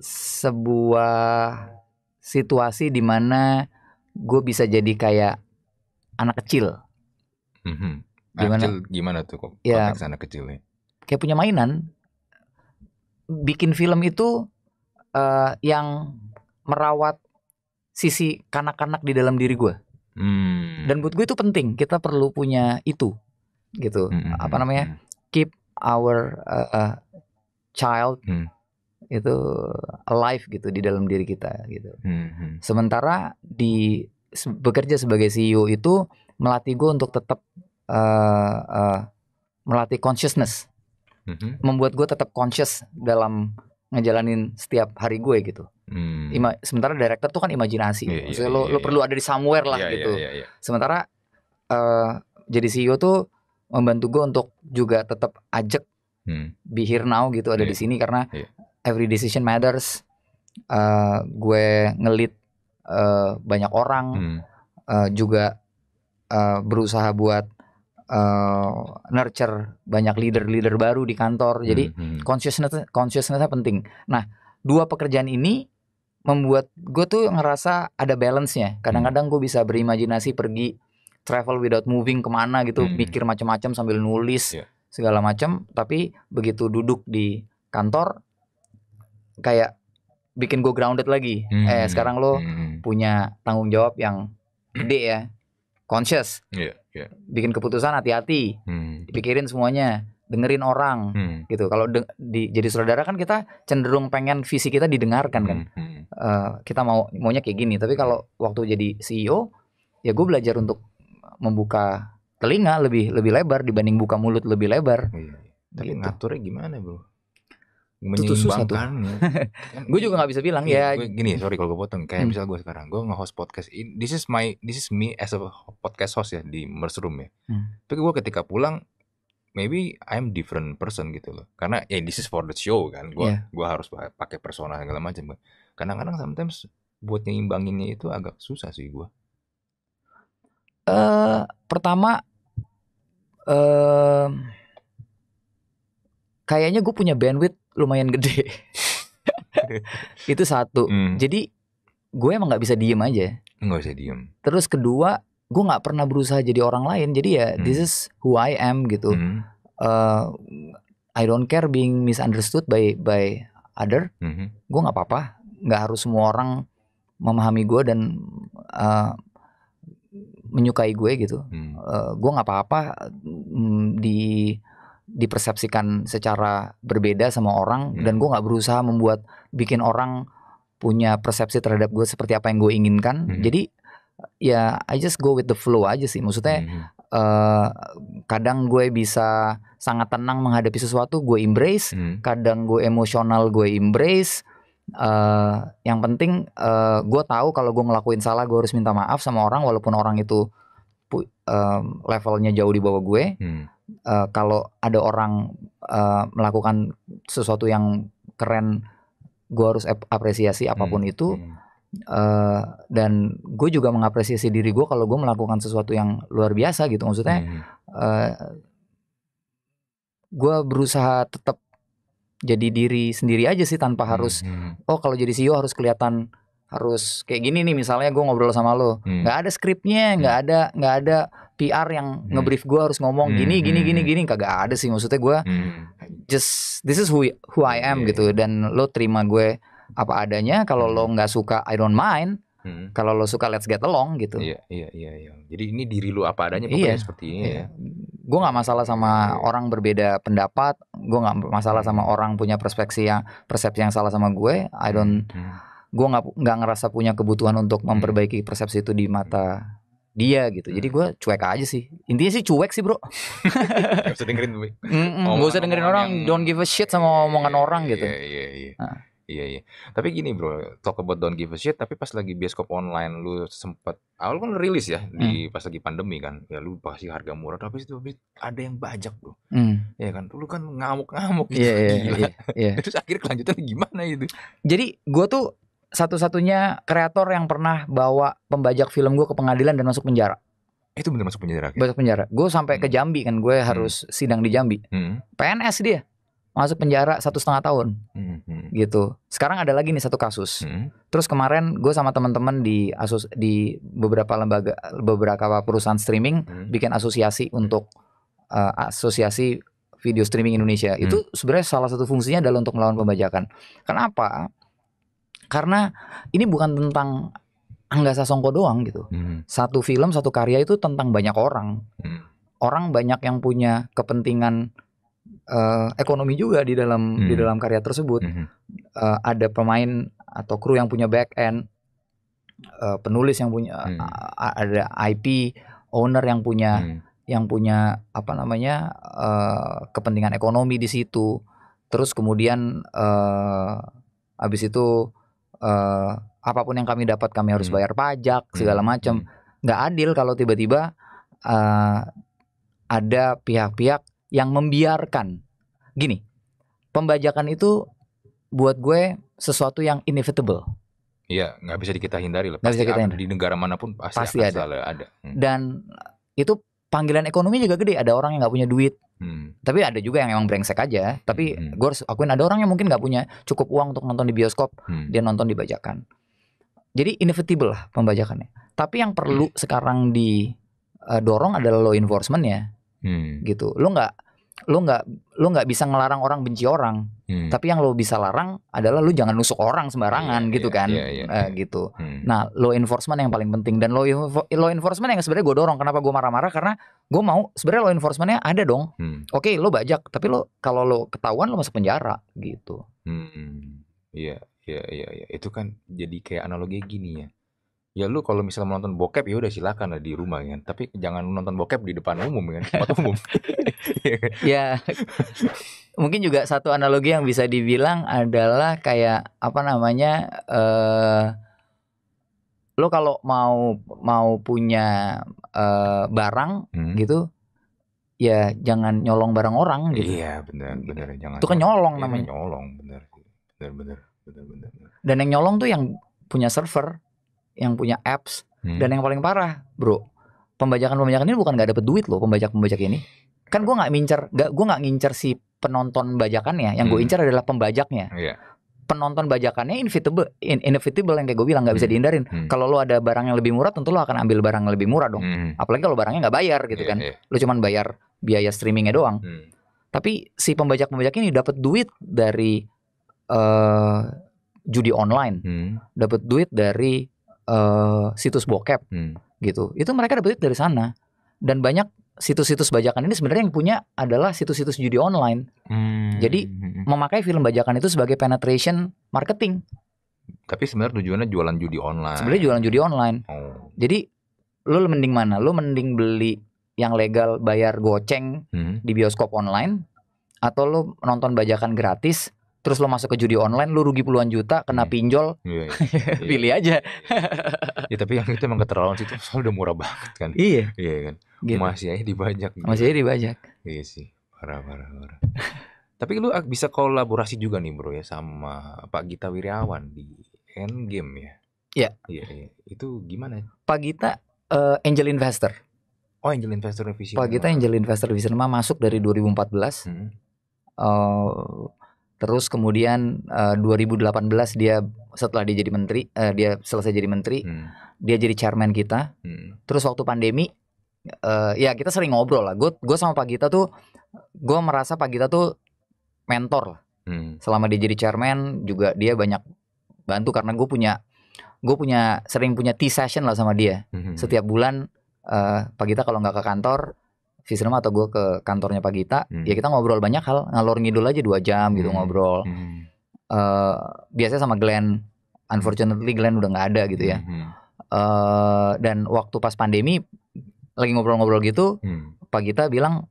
sebuah situasi di mana gue bisa jadi kayak anak kecil. Mm-hmm. Anak gimana? kecil gimana tuh kok ya, anak anak kecilnya? Kayak punya mainan. Bikin film itu uh, yang merawat sisi kanak-kanak di dalam diri gue. Mm. Dan buat gue itu penting. Kita perlu punya itu, gitu. hmm, hmm Apa namanya? Hmm, hmm our uh, child hmm. itu alive gitu di dalam diri kita gitu. Hmm. hmm. Sementara di bekerja sebagai CEO itu melatih gue untuk tetap uh, eh, uh, melatih consciousness, hmm. membuat gue tetap conscious dalam ngejalanin setiap hari gue gitu. Hmm. Ima sementara director tuh kan imajinasi, yeah, iya, maksudnya yeah, lo yeah, lo iya. perlu ada di somewhere lah yeah, iya, gitu. Yeah, yeah, yeah. Sementara uh, jadi CEO tuh membantu gue untuk juga tetap ajak hmm. be here now gitu ada yeah. di iya. sini karena yeah. every decision matters uh, gue ngelit uh, eh, banyak orang hmm. uh, juga uh, berusaha buat uh, nurture banyak leader-leader baru di kantor jadi hmm, hmm. consciousness consciousnessnya penting nah dua pekerjaan ini membuat gue tuh ngerasa ada balance-nya kadang-kadang gue bisa berimajinasi pergi travel without moving kemana gitu hmm. mikir macam-macam sambil nulis yeah. segala macam tapi begitu duduk di kantor kayak bikin gue grounded lagi hmm. eh sekarang lo hmm. punya tanggung jawab yang gede ya conscious yeah, yeah. bikin keputusan hati-hati hmm. pikirin semuanya dengerin orang hmm. gitu kalau di jadi saudara kan kita cenderung pengen visi kita didengarkan kan Hmm. Uh, kita mau maunya kayak gini tapi kalau waktu jadi CEO ya gue belajar untuk membuka telinga lebih lebih lebar dibanding buka mulut lebih lebar. Oh iya, iya. Tapi gitu. ngaturnya gimana, Bro? Menyeimbangkan. kan, [laughs] gue juga nggak bisa bilang iya, ya. Gue, gini, sorry kalau gue potong. Kayak hmm. misal gue sekarang, gue nge-host podcast. This is my, this is me as a podcast host ya di Mersroom ya. Hmm. Tapi gue ketika pulang, maybe I'm different person gitu loh. Karena ya yeah, this is for the show kan. Gue yeah. gua harus pakai persona segala macam. Kan. Kadang-kadang sometimes buat nyeimbanginnya itu agak susah sih gue uh, pertama uh, kayaknya gue punya bandwidth lumayan gede [laughs] itu satu hmm. jadi gue emang nggak bisa diem aja nggak bisa diem terus kedua gue nggak pernah berusaha jadi orang lain jadi ya hmm. this is who I am gitu hmm. uh, I don't care being misunderstood by by other hmm. gue nggak apa-apa nggak harus semua orang memahami gue dan uh, menyukai gue gitu hmm. uh, gue nggak apa-apa um, di dipersepsikan secara berbeda sama orang hmm. dan gue nggak berusaha membuat bikin orang punya persepsi terhadap gue seperti apa yang gue inginkan hmm. jadi ya I just go with the flow aja sih maksudnya hmm. uh, kadang gue bisa sangat tenang menghadapi sesuatu gue embrace hmm. kadang gue emosional gue embrace Eh, yang penting uh, eh, gue tahu kalau gue ngelakuin salah gue harus minta maaf sama orang walaupun orang itu uh, levelnya jauh di bawah gue hmm. uh, kalau ada orang uh, melakukan sesuatu yang keren gue harus ap apresiasi apapun hmm. itu hmm. Uh, dan gue juga mengapresiasi diri gue kalau gue melakukan sesuatu yang luar biasa gitu maksudnya hmm. uh, hmm. gue berusaha tetap jadi diri sendiri aja sih tanpa hmm, harus hmm. oh kalau jadi CEO harus kelihatan harus kayak gini nih misalnya gue ngobrol sama lo hmm. nggak hmm. Gak ada skripnya nggak ada nggak ada PR yang hmm. ngebrief gue harus ngomong hmm. gini gini gini hmm. gini kagak ada sih maksudnya gue hmm. just this is who who I am yeah. gitu dan lo terima gue apa adanya kalau lo nggak suka I don't mind Hmm. Kalau lo suka let's get along gitu. Iya, iya, iya, iya. Jadi ini diri lo apa adanya iya. pokoknya iya, seperti ini ya. iya. ya gue nggak masalah sama iya. orang berbeda pendapat gue nggak masalah iya. sama orang punya persepsi yang persepsi yang salah sama gue I don't hmm, hmm. gue nggak nggak ngerasa punya kebutuhan untuk iya. memperbaiki persepsi itu di mata dia gitu jadi gue cuek aja sih intinya sih cuek sih bro [laughs] gak usah dengerin gue gak usah dengerin orang don't give a shit sama omongan orang gitu yeah, yeah, yeah. Iya iya. Tapi gini bro, talk about don't give a shit. Tapi pas lagi bioskop online lu sempet, awal kan rilis ya hmm. di pas lagi pandemi kan, ya lu pasti harga murah. Tapi itu ada yang bajak bro. Hmm. Ya kan, lu kan ngamuk-ngamuk gitu. Iya iya iya. iya. [laughs] Terus akhirnya kelanjutannya gimana itu? Jadi gue tuh satu-satunya kreator yang pernah bawa pembajak film gue ke pengadilan dan masuk penjara. Itu bener masuk penjara? Gitu? Masuk penjara. Gue sampai hmm. ke Jambi kan, gue harus hmm. sidang di Jambi. Hmm. PNS dia masuk penjara satu setengah tahun hmm. gitu sekarang ada lagi nih satu kasus hmm. terus kemarin gue sama teman-teman di asus di beberapa lembaga beberapa perusahaan streaming hmm. bikin asosiasi untuk uh, asosiasi video streaming Indonesia hmm. itu mm-hmm. sebenarnya salah satu fungsinya adalah untuk melawan pembajakan kenapa karena ini bukan tentang Angga Sasongko doang gitu. Hmm. Satu film, satu karya itu tentang banyak orang. Hmm. Orang banyak yang punya kepentingan uh, ekonomi juga di dalam hmm. di dalam karya tersebut. Hmm. Uh, ada pemain atau kru yang punya back end, uh, penulis yang punya hmm. uh, ada IP, owner yang punya hmm. yang punya apa namanya uh, kepentingan ekonomi di situ. Terus kemudian uh, habis itu uh, apapun yang kami dapat kami harus hmm. bayar pajak hmm. segala macam. Hmm. Nggak adil kalau tiba-tiba uh, ada pihak-pihak yang membiarkan gini pembajakan itu buat gue sesuatu yang inevitable Iya, nggak bisa kita hindari lah. Pasti bisa kita hindari. Di negara manapun pasti, pasti ada. Selalu ada. Hmm. Dan itu panggilan ekonomi juga gede. Ada orang yang nggak punya duit. Hmm. Tapi ada juga yang emang brengsek aja. Tapi hmm. gue harus akuin ada orang yang mungkin nggak punya cukup uang untuk nonton di bioskop, hmm. dia nonton di bajakan. Jadi inevitable lah pembajakannya. Tapi yang perlu hmm. sekarang didorong eh, adalah law enforcement ya hmm. gitu lo nggak lo nggak lo nggak bisa ngelarang orang benci orang hmm. tapi yang lo bisa larang adalah lo jangan nusuk orang sembarangan yeah, gitu yeah, kan yeah, yeah. Uh, gitu hmm. nah law enforcement yang paling penting dan law law enforcement yang sebenarnya gue dorong kenapa gue marah-marah karena gue mau sebenarnya law enforcementnya ada dong hmm. oke okay, lo bajak tapi lo kalau lo ketahuan lo masuk penjara gitu hmm. iya hmm. iya iya iya itu kan jadi kayak analogi gini ya ya lu kalau misalnya menonton bokep ya udah silakan lah di rumah ya kan tapi jangan nonton bokep di depan umum ya kan tempat umum [laughs] iya kan? ya mungkin juga satu analogi yang bisa dibilang adalah kayak apa namanya uh, eh, lo kalau mau mau punya uh, barang hmm. gitu ya jangan nyolong barang orang gitu iya benar benar jangan itu kan nyolong, iya, namanya nyolong benar benar benar benar benar dan yang nyolong tuh yang punya server yang punya apps hmm. dan yang paling parah, bro, pembajakan-pembajakan ini bukan nggak dapet duit loh pembajak-pembajak ini. Kan gue nggak mincer, gak, gue nggak ngincer si penonton bajakannya, yang gue hmm. incer adalah pembajaknya. Yeah penonton bajakannya inevitable, in, inevitable yang kayak gue bilang nggak bisa hmm. dihindarin. Hmm. Kalau lo ada barang yang lebih murah, tentu lo akan ambil barang yang lebih murah dong. Hmm. Apalagi kalau barangnya nggak bayar gitu yeah, kan, yeah. lo cuman bayar biaya streamingnya doang. Hmm. Tapi si pembajak-pembajak ini dapat duit dari uh, judi online, hmm. dapat duit dari Eh, situs bokep hmm. gitu. Itu mereka dapat duit dari sana. Dan banyak situs-situs bajakan ini sebenarnya yang punya adalah situs-situs judi online. Hmm. Jadi hmm. memakai film bajakan itu sebagai penetration marketing. Tapi sebenarnya tujuannya jualan judi online. Sebenarnya jualan judi online. Oh. Jadi lu mending mana? lo mending beli yang legal bayar goceng hmm. di bioskop online atau lo nonton bajakan gratis terus lo masuk ke judi online lo rugi puluhan juta kena hmm. pinjol yeah, iya. [laughs] yeah, pilih aja ya tapi yang itu emang keterlaluan sih itu udah murah banget kan iya iya kan gitu. masih aja dibajak masih aja dibajak iya sih parah parah parah tapi lu bisa kolaborasi juga nih bro ya sama Pak Gita Wiriawan di Endgame ya iya iya ya. itu gimana Pak Gita uh, angel investor oh angel investor Vision Pak Gita angel investor Vision masuk dari 2014 hmm. uh, Terus kemudian uh, eh, 2018 dia setelah dia jadi menteri, uh, dia selesai jadi menteri, hmm. dia jadi chairman kita. Hmm. Terus waktu pandemi, uh, ya kita sering ngobrol lah. Gue gue sama Pak Gita tuh, gue merasa Pak Gita tuh mentor lah. Hmm. Selama dia jadi chairman juga dia banyak bantu karena gue punya gue punya sering punya tea session lah sama dia. Hmm. Setiap bulan uh, Pak Gita kalau nggak ke kantor Visrema atau gue ke kantornya Pak Gita, hmm. ya kita ngobrol banyak hal, ngalor ngidul aja dua jam gitu hmm. ngobrol. Hmm. Uh, biasanya sama Glenn, unfortunately Glenn udah nggak ada gitu ya. Hmm. Uh, dan waktu pas pandemi lagi ngobrol-ngobrol gitu, hmm. Pak Gita bilang,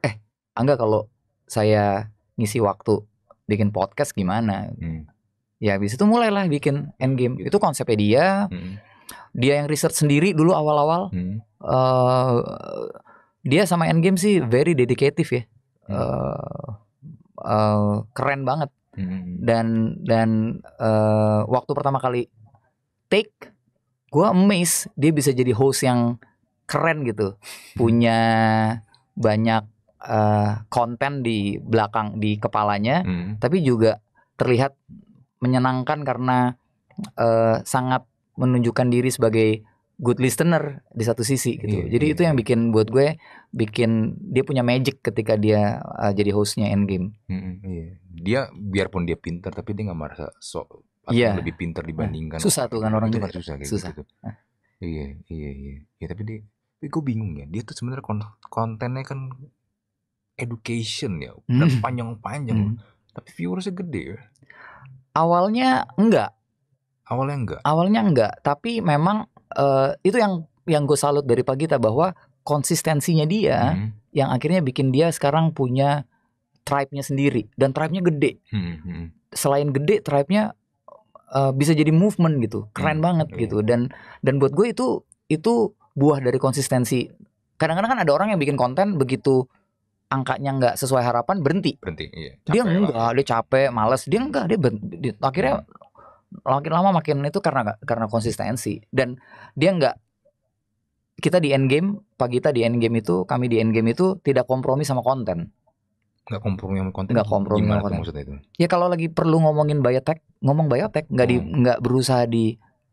eh Angga kalau saya ngisi waktu bikin podcast gimana? Hmm. Ya habis itu mulailah bikin Endgame. Itu konsepnya dia. Hmm. Dia yang riset sendiri dulu awal-awal. Hmm. Eh, dia sama Endgame sih very dedicated ya. Hmm. Uh, uh, keren banget. Hmm. Dan dan uh, waktu pertama kali take gua amazed dia bisa jadi host yang keren gitu. Punya banyak uh, konten di belakang di kepalanya hmm. tapi juga terlihat menyenangkan karena uh, sangat menunjukkan diri sebagai good listener di satu sisi gitu. Yeah, jadi yeah. itu yang bikin buat gue bikin dia punya magic ketika dia uh, jadi hostnya Endgame. Mm -hmm, Dia biarpun dia pinter, tapi dia nggak merasa sok yeah. lebih pinter iya. dibandingkan. Susah tuh kan orang itu juga. Kan susah kayak susah. gitu. Ah. Iya iya iya. Ya tapi dia, tapi gue bingung ya. Dia tuh sebenarnya kont kontennya kan education ya, hmm. udah mm. panjang-panjang. Mm. Tapi viewersnya gede. Ya. Awalnya enggak. Awalnya enggak. Awalnya enggak. Tapi memang uh, itu yang yang gue salut dari Pagita bahwa konsistensinya dia hmm. yang akhirnya bikin dia sekarang punya tribe-nya sendiri dan tribe-nya gede. Hmm. hmm. Selain gede tribe-nya uh, bisa jadi movement gitu. Keren hmm. banget hmm. gitu dan dan buat gue itu itu buah dari konsistensi. Kadang-kadang kan ada orang yang bikin konten begitu angkanya nggak sesuai harapan berhenti. Berhenti. Iya. dia enggak, lah. dia capek, males dia enggak, dia, dia akhirnya makin lama makin itu karena karena konsistensi dan dia nggak kita di end game pagi kita di end game itu kami di end game itu tidak kompromi sama konten nggak kompromi sama konten nggak kompromi sama konten maksudnya itu ya kalau lagi perlu ngomongin biotech ngomong biotech nggak hmm. di nggak berusaha di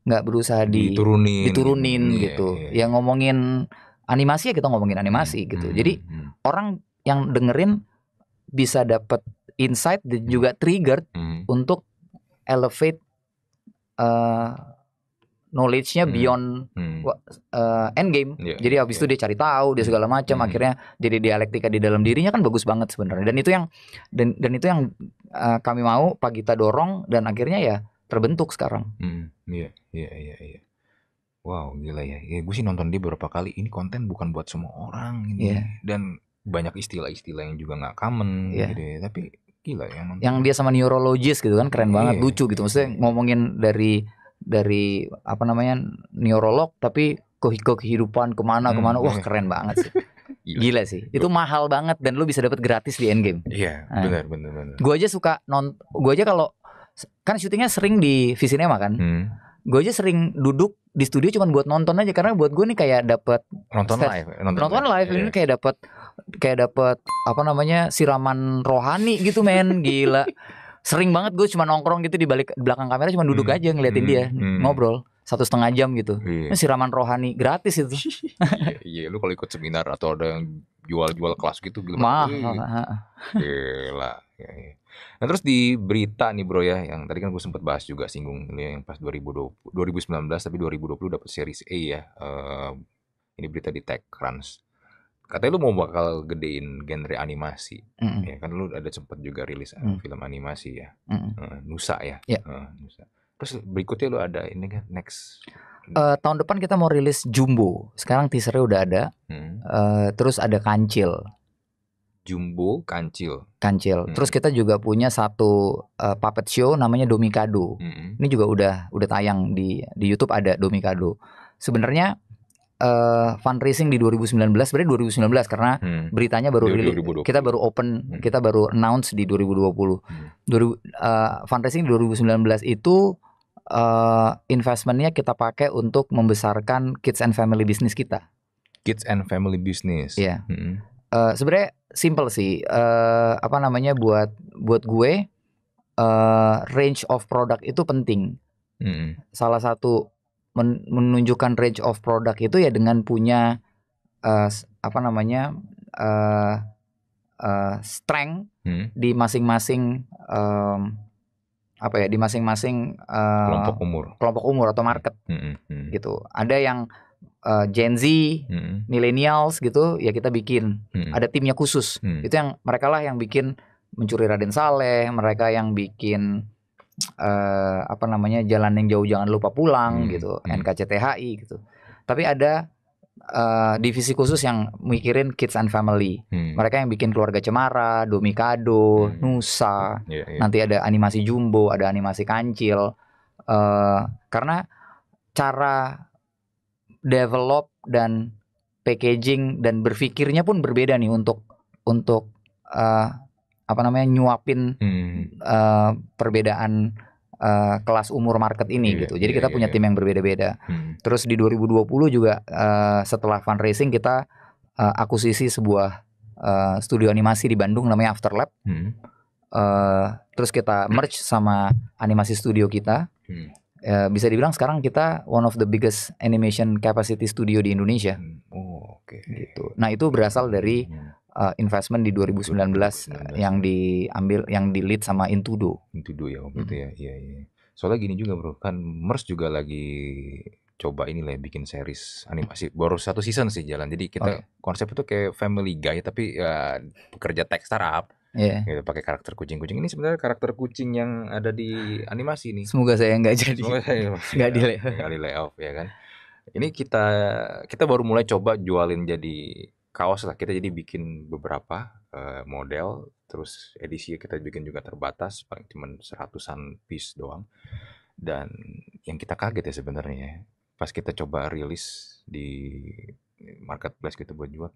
nggak berusaha di, diturunin diturunin iya, gitu iya, yang ya ngomongin animasi ya kita ngomongin animasi hmm, gitu hmm, jadi hmm. orang yang dengerin bisa dapat insight dan juga trigger hmm. untuk elevate uh, knowledge-nya hmm. beyond hmm. Uh, eh, end game. Yeah. Jadi habis yeah. itu dia cari tahu, dia segala macam hmm. akhirnya jadi dialektika di dalam dirinya kan bagus banget sebenarnya. Dan itu yang dan dan itu yang uh, kami mau Gita dorong dan akhirnya ya terbentuk sekarang. Hmm. Iya, iya, iya, iya. Wow, gila ya. ya gue sih nonton dia beberapa kali. Ini konten bukan buat semua orang ini. Gitu iya. Yeah. Dan banyak istilah-istilah yang juga nggak common yeah. gitu ya. Tapi Gila ya. emang. Yang gitu. dia sama neurologis gitu kan keren iya. banget, iya, lucu gitu. Maksudnya ngomongin dari dari apa namanya neurolog tapi ke, kehidupan kemana hmm, kemana, wah iya. keren banget sih. [laughs] Gila. Gila sih. Itu Loh. mahal banget dan lu bisa dapat gratis di Endgame. Iya, nah. benar benar benar. Gua aja suka non gua aja kalau kan syutingnya sering di Visinema kan. Hmm. Gue aja sering duduk di studio cuman buat nonton aja karena buat gue nih kayak dapat nonton live nonton, nonton live, live ini iya. kayak dapat kayak dapet apa namanya siraman rohani gitu men [laughs] gila sering banget gue cuma nongkrong gitu di balik belakang kamera cuma duduk hmm. aja ngeliatin hmm. dia hmm. ngobrol satu setengah jam gitu yeah. siraman rohani gratis itu [laughs] iya, yeah, lu kalau ikut seminar atau ada yang jual-jual kelas gitu gitu mahal gila iya, iya. Nah terus di berita nih bro ya, yang tadi kan gue sempat bahas juga singgung ini yang pas 2020, 2019 tapi 2020 dapat series A ya. Uh, ini berita di Tech TechCrunch katanya lu mau bakal gedein genre animasi mm ya kan lu ada sempet juga rilis eh, mm film animasi ya mm Nusa ya yeah. Ya. Nusa terus berikutnya lu ada ini kan next uh, tahun depan kita mau rilis Jumbo sekarang teasernya udah ada mm. uh, terus ada Kancil Jumbo Kancil Kancil mm. terus kita juga punya satu uh, puppet show namanya Domikado hmm. ini juga udah udah tayang di di YouTube ada Domikado sebenarnya uh, fundraising di 2019 sebenarnya 2019 karena hmm. beritanya baru kita baru open hmm. kita baru announce di 2020 hmm. Duru, uh, eh, fundraising di 2019 itu uh, investmentnya kita pakai untuk membesarkan kids and family business kita kids and family business ya yeah. hmm. uh, sebenarnya simple sih uh, apa namanya buat buat gue uh, range of product itu penting hmm. salah satu menunjukkan range of product itu ya dengan punya uh, apa namanya uh, uh, strength hmm. di masing-masing um, apa ya di masing-masing uh, kelompok umur kelompok umur atau market hmm. Hmm. hmm. gitu ada yang uh, Gen Z, hmm, hmm. millennials gitu, ya kita bikin. Hmm, hmm. Ada timnya khusus. Hmm. Itu yang mereka lah yang bikin mencuri Raden Saleh, mereka yang bikin uh, apa namanya jalan yang jauh jangan lupa pulang hmm. gitu hmm. NKCTHI gitu tapi ada uh, divisi khusus yang mikirin kids and family hmm. mereka yang bikin keluarga cemara domikado hmm. nusa yeah, yeah. nanti ada animasi jumbo ada animasi kancil uh, karena cara develop dan packaging dan berpikirnya pun berbeda nih untuk untuk uh, apa namanya nyuapin hmm. uh, perbedaan uh, kelas umur market ini yeah, gitu. Jadi yeah, kita yeah, punya yeah. tim yang berbeda-beda. Hmm. Terus di 2020 juga uh, setelah fundraising kita uh, akuisisi sebuah uh, studio animasi di Bandung namanya Afterlab. Hmm. Uh, terus kita merge sama animasi studio kita. Hmm. Uh, bisa dibilang sekarang kita one of the biggest animation capacity studio di Indonesia. Hmm. Oh, oke. Okay. Gitu. Nah, itu berasal dari hmm uh, investment di 2019 19. yang diambil yang di lead sama Intudo. Intudo ya hmm. itu ya. Iya iya. Soalnya gini juga bro, kan Mers juga lagi coba ini lah ya, bikin series animasi baru satu season sih jalan jadi kita okay. Oh, iya. konsep itu kayak family guy tapi ya pekerja tech startup yeah. gitu pakai karakter kucing-kucing ini sebenarnya karakter kucing yang ada di animasi ini semoga saya nggak jadi semoga saya nggak [laughs] nggak di layoff [laughs] ya kan ini kita kita baru mulai coba jualin jadi kaos lah kita jadi bikin beberapa uh, model terus edisi kita bikin juga terbatas paling cuma seratusan piece doang dan yang kita kaget ya sebenarnya pas kita coba rilis di marketplace gitu buat jual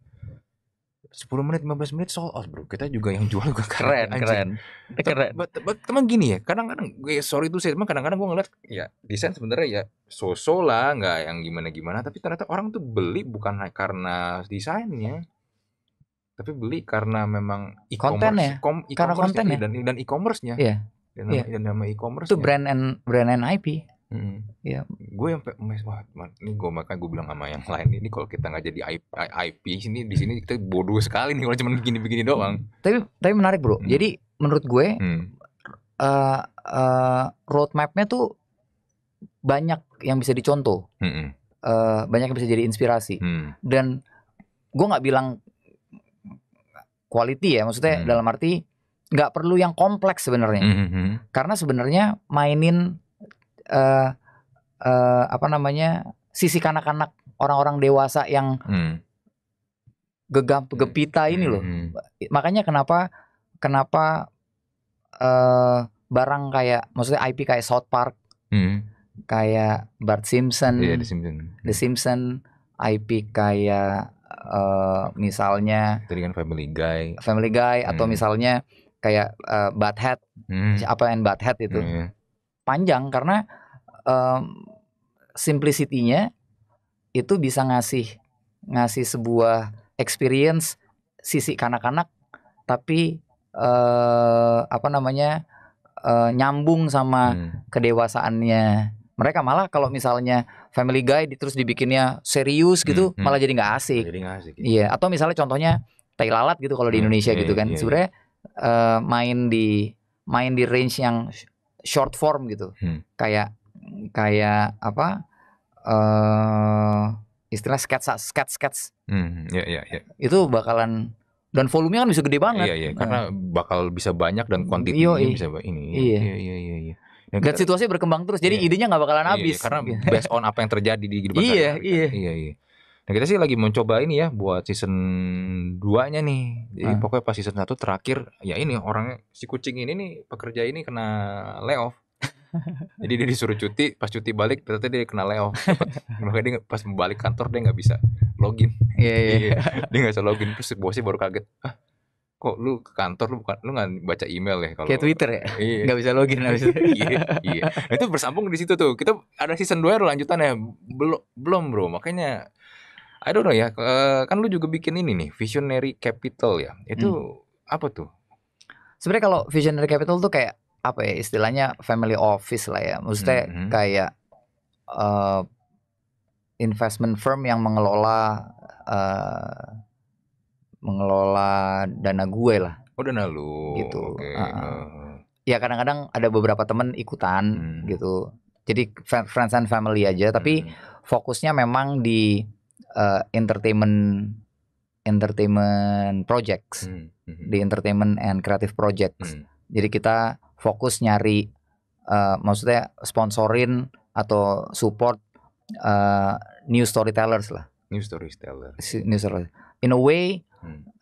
10 menit 15 menit sold out bro kita juga yang jual juga kan. keren keren keren, keren. But, but, teman gini ya kadang-kadang gue sorry tuh saya teman kadang-kadang gue ngeliat ya desain sebenarnya ya so-so lah nggak yang gimana gimana tapi ternyata orang tuh beli bukan karena desainnya tapi beli karena memang e-commerce ya kom, e karena kontennya dan dan e-commerce-nya iya yeah. dan nama iya. e-commerce itu brand and brand and IP hmm Ya, gue yang mes wah, ini gue makanya gue bilang sama yang lain ini kalau kita nggak jadi IP, IP sini di sini kita bodoh sekali nih kalau cuma begini-begini doang. Tapi tapi menarik bro. Mm. Jadi menurut gue mm. uh, uh, roadmapnya tuh banyak yang bisa dicontoh, hmm uh, banyak yang bisa jadi inspirasi. Mm. Dan gue nggak bilang quality ya, maksudnya mm. dalam arti nggak perlu yang kompleks sebenarnya, hmm karena sebenarnya mainin uh, uh, apa namanya sisi kanak-kanak orang-orang dewasa yang hmm. gegam hmm. gepita ini loh. Hmm. Makanya kenapa kenapa uh, barang kayak maksudnya IP kayak South Park, hmm. kayak Bart Simpson, yeah, The Simpson, The Simpson IP kayak uh, misalnya tadi kan Family Guy, Family Guy hmm. atau misalnya kayak uh, Head hmm. apa yang Bad Head itu. Hmm panjang karena um, simplicity-nya itu bisa ngasih ngasih sebuah experience sisi kanak-kanak tapi uh, apa namanya uh, nyambung sama hmm. kedewasaannya mereka malah kalau misalnya Family Guy terus dibikinnya serius gitu hmm, hmm. malah jadi nggak asik. Jadi gak asik. Gitu. Iya. Atau misalnya contohnya tai lalat gitu kalau di hmm, Indonesia yeah, gitu kan. yeah, iya. Sebenarnya uh, main di main di range yang short form gitu hmm. kayak kayak apa uh, istilah sketsa sketch sketch hmm. yeah, yeah, yeah. itu bakalan dan volumenya kan bisa gede banget. Iya, iya. Nah. Karena uh. bakal bisa banyak dan kuantitinya bisa ini. Iya, iya, iya, iya. iya. Ya, dan, dan situasi berkembang terus, jadi iya. idenya nggak bakalan iya, habis. Iya, iya, karena based on apa yang terjadi di kehidupan iya, kan. iya. iya, iya. Nah kita sih lagi mencoba ini ya buat season 2-nya nih. Jadi hmm. pokoknya pas season 1 terakhir ya ini orangnya si kucing ini nih pekerja ini kena layoff. [laughs] Jadi dia disuruh cuti, pas cuti balik ternyata dia kena layoff. [laughs] Makanya dia pas balik kantor dia nggak bisa login. Iya yeah, iya. Yeah. [laughs] dia nggak bisa login terus bosnya baru kaget. Ah, kok lu ke kantor lu bukan lu nggak baca email ya kalau kayak Twitter ya iya. nggak bisa login habis itu iya iya nah, itu bersambung di situ tuh kita ada season 2 ya, lanjutannya belum belum bro makanya I don't know ya, eh, kan lu juga bikin ini nih, visionary capital ya. Itu hmm. apa tuh? Sebenarnya kalau visionary capital tuh kayak apa ya istilahnya family office lah ya. Maksudnya hmm. kayak uh, investment firm yang mengelola uh, mengelola dana gue lah. Oh dana lu. Gitu. Okay. Uh, uh. Ya kadang-kadang ada beberapa temen ikutan hmm. gitu. Jadi friends and family aja, tapi hmm. fokusnya memang di uh, entertainment entertainment projects mm -hmm. di entertainment and creative projects. Mm. Jadi kita fokus nyari uh, maksudnya sponsorin atau support uh, new storytellers lah. New storyteller. New story. In a way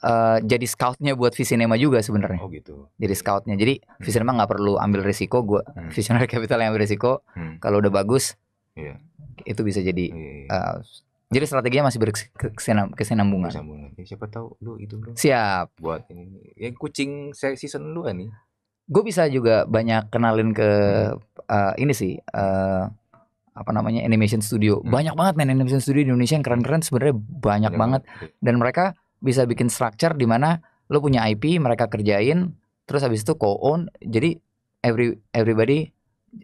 uh, jadi scoutnya buat Visinema juga sebenarnya. Oh gitu. Jadi scoutnya. Jadi hmm. Visinema nggak perlu ambil risiko. gue hmm. Visionary [laughs] Capital yang ambil risiko. Hmm. Kalau udah bagus, yeah. itu bisa jadi yeah, yeah. Uh, jadi strateginya masih berkesinambungan. Ya, siapa tahu lu itu bro. Siap. Buat ini. Yang kucing season lu ini. nih. Gue bisa juga banyak kenalin ke hmm. uh, ini sih uh, apa namanya animation studio. Hmm. Banyak banget main animation studio di Indonesia yang keren-keren sebenarnya banyak, banget. Iya. dan mereka bisa bikin structure di mana lo punya IP, mereka kerjain, terus habis itu co-own. Jadi every everybody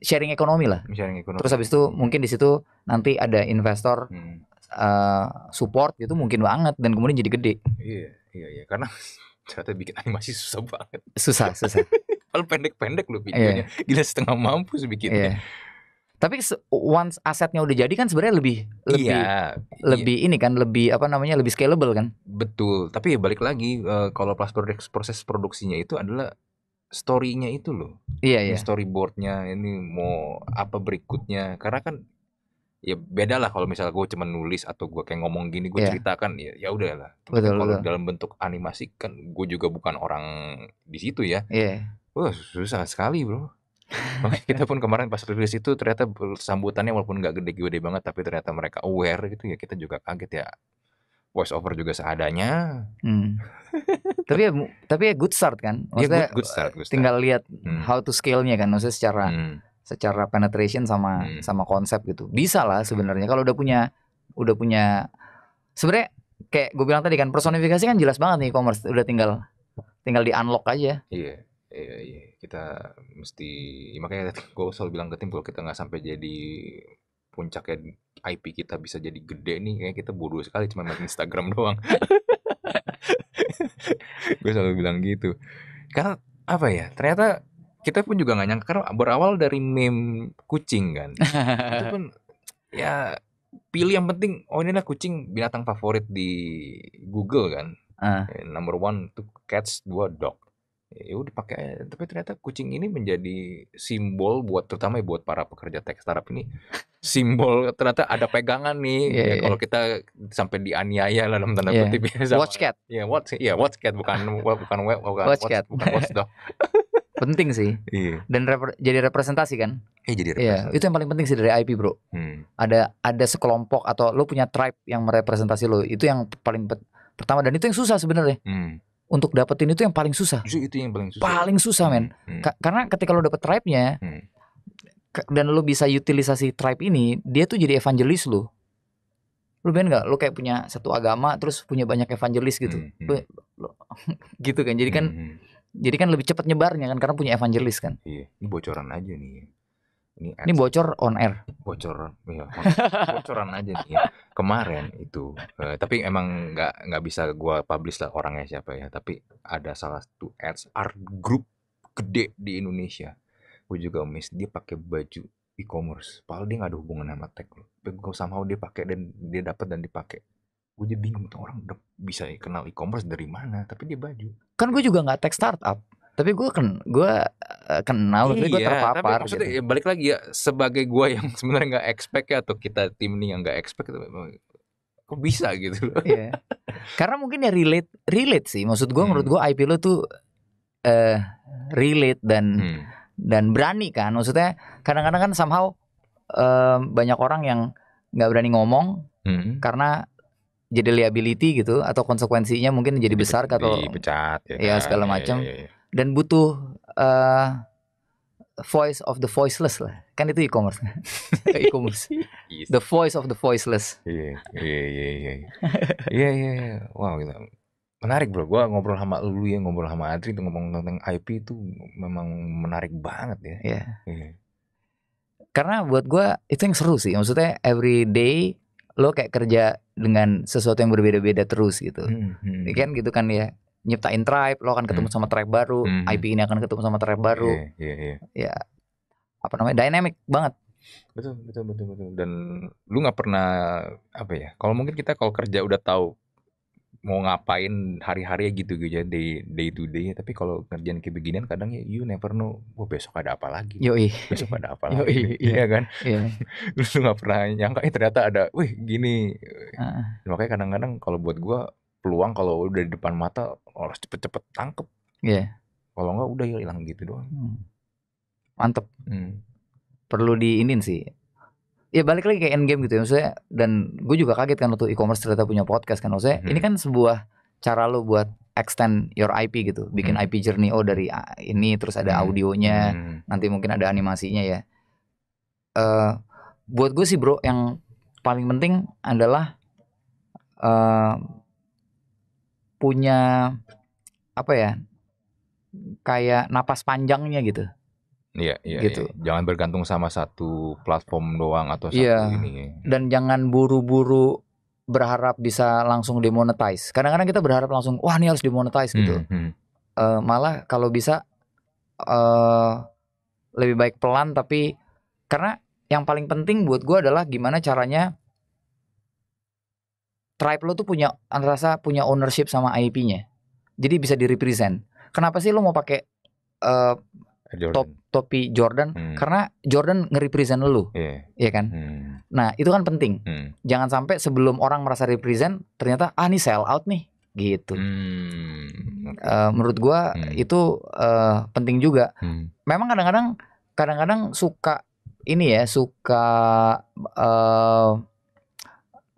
sharing ekonomi lah. Sharing ekonomi. Terus habis itu mungkin di situ nanti ada investor hmm uh, support itu mungkin banget dan kemudian jadi gede. Iya, iya, iya. Karena [laughs] ternyata bikin animasi susah banget. Susah, susah. Kalau [laughs] pendek-pendek lo videonya, yeah. gila setengah mampus bikinnya. Yeah. Tapi once asetnya udah jadi kan sebenarnya lebih iya. lebih iya, lebih iya. ini kan lebih apa namanya lebih scalable kan? Betul. Tapi ya balik lagi uh, kalau plus proses produksinya itu adalah story-nya itu loh. Iya, ini iya. Storyboardnya ini mau apa berikutnya. Karena kan ya beda lah kalau misalnya gue cuma nulis atau gue kayak ngomong gini gue yeah. ceritakan ya ya udah lah kalau dalam bentuk animasi kan gue juga bukan orang di situ ya yeah. wah susah sekali bro [laughs] makanya kita pun kemarin pas rilis itu ternyata sambutannya walaupun nggak gede-gede banget tapi ternyata mereka aware gitu ya kita juga kaget ya voice over juga seadanya hmm. [laughs] tapi ya tapi ya good start kan maksudnya ya, good, good start, good start. tinggal lihat hmm. how to scale-nya kan maksudnya secara hmm secara penetration sama hmm. sama konsep gitu. Bisa lah hmm. sebenarnya kalau udah punya udah punya sebenarnya kayak gue bilang tadi kan personifikasi kan jelas banget nih e-commerce udah tinggal tinggal di unlock aja. Iya. Iya, iya. kita mesti ya makanya gue selalu bilang ke tim kalau kita nggak sampai jadi puncaknya IP kita bisa jadi gede nih kayak kita bodoh sekali cuma main Instagram [laughs] doang. [laughs] gue selalu bilang gitu. Karena apa ya? Ternyata kita pun juga nggak nyangka karena berawal dari meme kucing kan itu pun ya pilih yang penting oh ini lah kucing binatang favorit di Google kan uh. number one tuh cats dua dog ya, ya udah pakai tapi ternyata kucing ini menjadi simbol buat terutama ya buat para pekerja tech startup ini simbol ternyata ada pegangan nih yeah, ya, yeah. kalau iya. kita sampai dianiaya lah dalam tanda iya. kutip ya biasa watch cat ya yeah, watch ya yeah, watch cat bukan bukan web bukan watch, watch cat. bukan watch dog [laughs] penting sih. Iya. Dan repre jadi representasi kan? eh, jadi iya, representasi. itu yang paling penting sih dari IP, Bro. Hmm. Ada ada sekelompok atau lu punya tribe yang merepresentasi lu. Itu yang paling pertama dan itu yang susah sebenarnya. Hmm. Untuk dapetin itu yang paling susah. Itu, itu yang paling susah. Paling susah, men. Hmm. hmm. Ka karena ketika lu dapet tribe-nya hmm. dan lu bisa utilisasi tribe ini, dia tuh jadi evangelis lu. Lu bener nggak? Lu kayak punya satu agama terus punya banyak evangelis gitu. Hmm. hmm. Lu, lu, [laughs] gitu kan. Jadi kan hmm, hmm. Jadi kan lebih cepat nyebarnya kan karena punya evangelis kan. Iya, ini bocoran aja nih. Ini, ini bocor on air. Bocor, iya, bocoran aja nih. Ya. Kemarin itu, uh, tapi emang nggak nggak bisa gue publish lah orangnya siapa ya. Tapi ada salah satu ads art group gede di Indonesia. Gue juga miss dia pakai baju e-commerce. Padahal dia nggak ada hubungan sama tech Tapi gue somehow dia pakai dan dia dapat dan dipakai gue jadi bingung tuh orang udah bisa kenal e-commerce dari mana tapi dia baju kan gue juga nggak tech startup tapi gue ken gue eh, kenal tapi gue iya, terpapar tapi maksudnya gitu. Ya balik lagi ya sebagai gue yang [laughs] sebenarnya nggak expect ya atau kita tim ini yang nggak expect gitu, kok bisa gitu loh yeah. karena mungkin ya relate relate sih maksud gue hmm. menurut gue IP lo tuh uh, relate dan hmm. dan berani kan maksudnya kadang-kadang kan somehow uh, banyak orang yang nggak berani ngomong hmm. karena jadi liability gitu atau konsekuensinya mungkin jadi besar atau dipecat ya, kan? ya segala kan? Iya, macam ya, ya, ya. dan butuh uh, voice of the voiceless lah kan itu e-commerce [laughs] e-commerce yes. the voice of the voiceless iya iya, iya iya iya iya iya wow gitu. menarik bro gua ngobrol sama lu ya ngobrol sama Adri itu ngomong tentang IP itu memang menarik banget ya iya yeah. yeah. karena buat gua itu yang seru sih maksudnya every day lo kayak kerja dengan sesuatu yang berbeda-beda terus gitu. Hmm, hmm. Ya kan gitu kan ya nyiptain tribe, lo akan ketemu hmm. sama tribe baru, hmm. hmm. IP ini akan ketemu sama tribe baru. Iya, yeah, yeah, yeah. Ya apa namanya? dynamic banget. Betul, betul, betul, betul. Dan lu nggak pernah apa ya? Kalau mungkin kita kalau kerja udah tahu mau ngapain hari-hari gitu gitu ya day, day to day tapi kalau kerjaan kayak beginian kadang ya you never know wah besok ada apa lagi Yoi. besok ada apa [laughs] Yoi. lagi Yoi. Iya. iya kan iya. [laughs] lu nggak pernah nyangka eh ternyata ada wih gini uh. makanya kadang-kadang kalau buat gua peluang kalau udah di depan mata harus cepet-cepet tangkep yeah. kalau nggak udah ya hilang gitu doang hmm. mantep hmm. perlu diinin sih ya balik lagi ke endgame gitu ya maksudnya dan gue juga kaget kan waktu e-commerce ternyata punya podcast kan maksudnya hmm. ini kan sebuah cara lo buat extend your IP gitu bikin hmm. IP journey oh dari ah, ini terus ada hmm. audionya hmm. nanti mungkin ada animasinya ya uh, buat gue sih bro yang paling penting adalah uh, punya apa ya kayak napas panjangnya gitu Iya, iya, iya. Gitu. Iya. Jangan bergantung sama satu platform doang atau satu iya. ini. Dan jangan buru-buru berharap bisa langsung dimonetize. Kadang-kadang kita berharap langsung, wah ini harus dimonetize gitu. Hmm, hmm. Uh, malah kalau bisa uh, lebih baik pelan tapi karena yang paling penting buat gue adalah gimana caranya tribe lo tuh punya rasa punya ownership sama IP-nya. Jadi bisa direpresent. Kenapa sih lo mau pakai uh, Jordan. top topi Jordan hmm. karena Jordan nge-represent lu. Iya yeah. Iya kan? Hmm. Nah, itu kan penting. Hmm. Jangan sampai sebelum orang merasa represent ternyata ah ini sell out nih gitu. Hmm. Okay. Uh, eh, menurut gua hmm. itu uh, penting juga. Hmm. Memang kadang-kadang kadang-kadang suka ini ya, suka uh,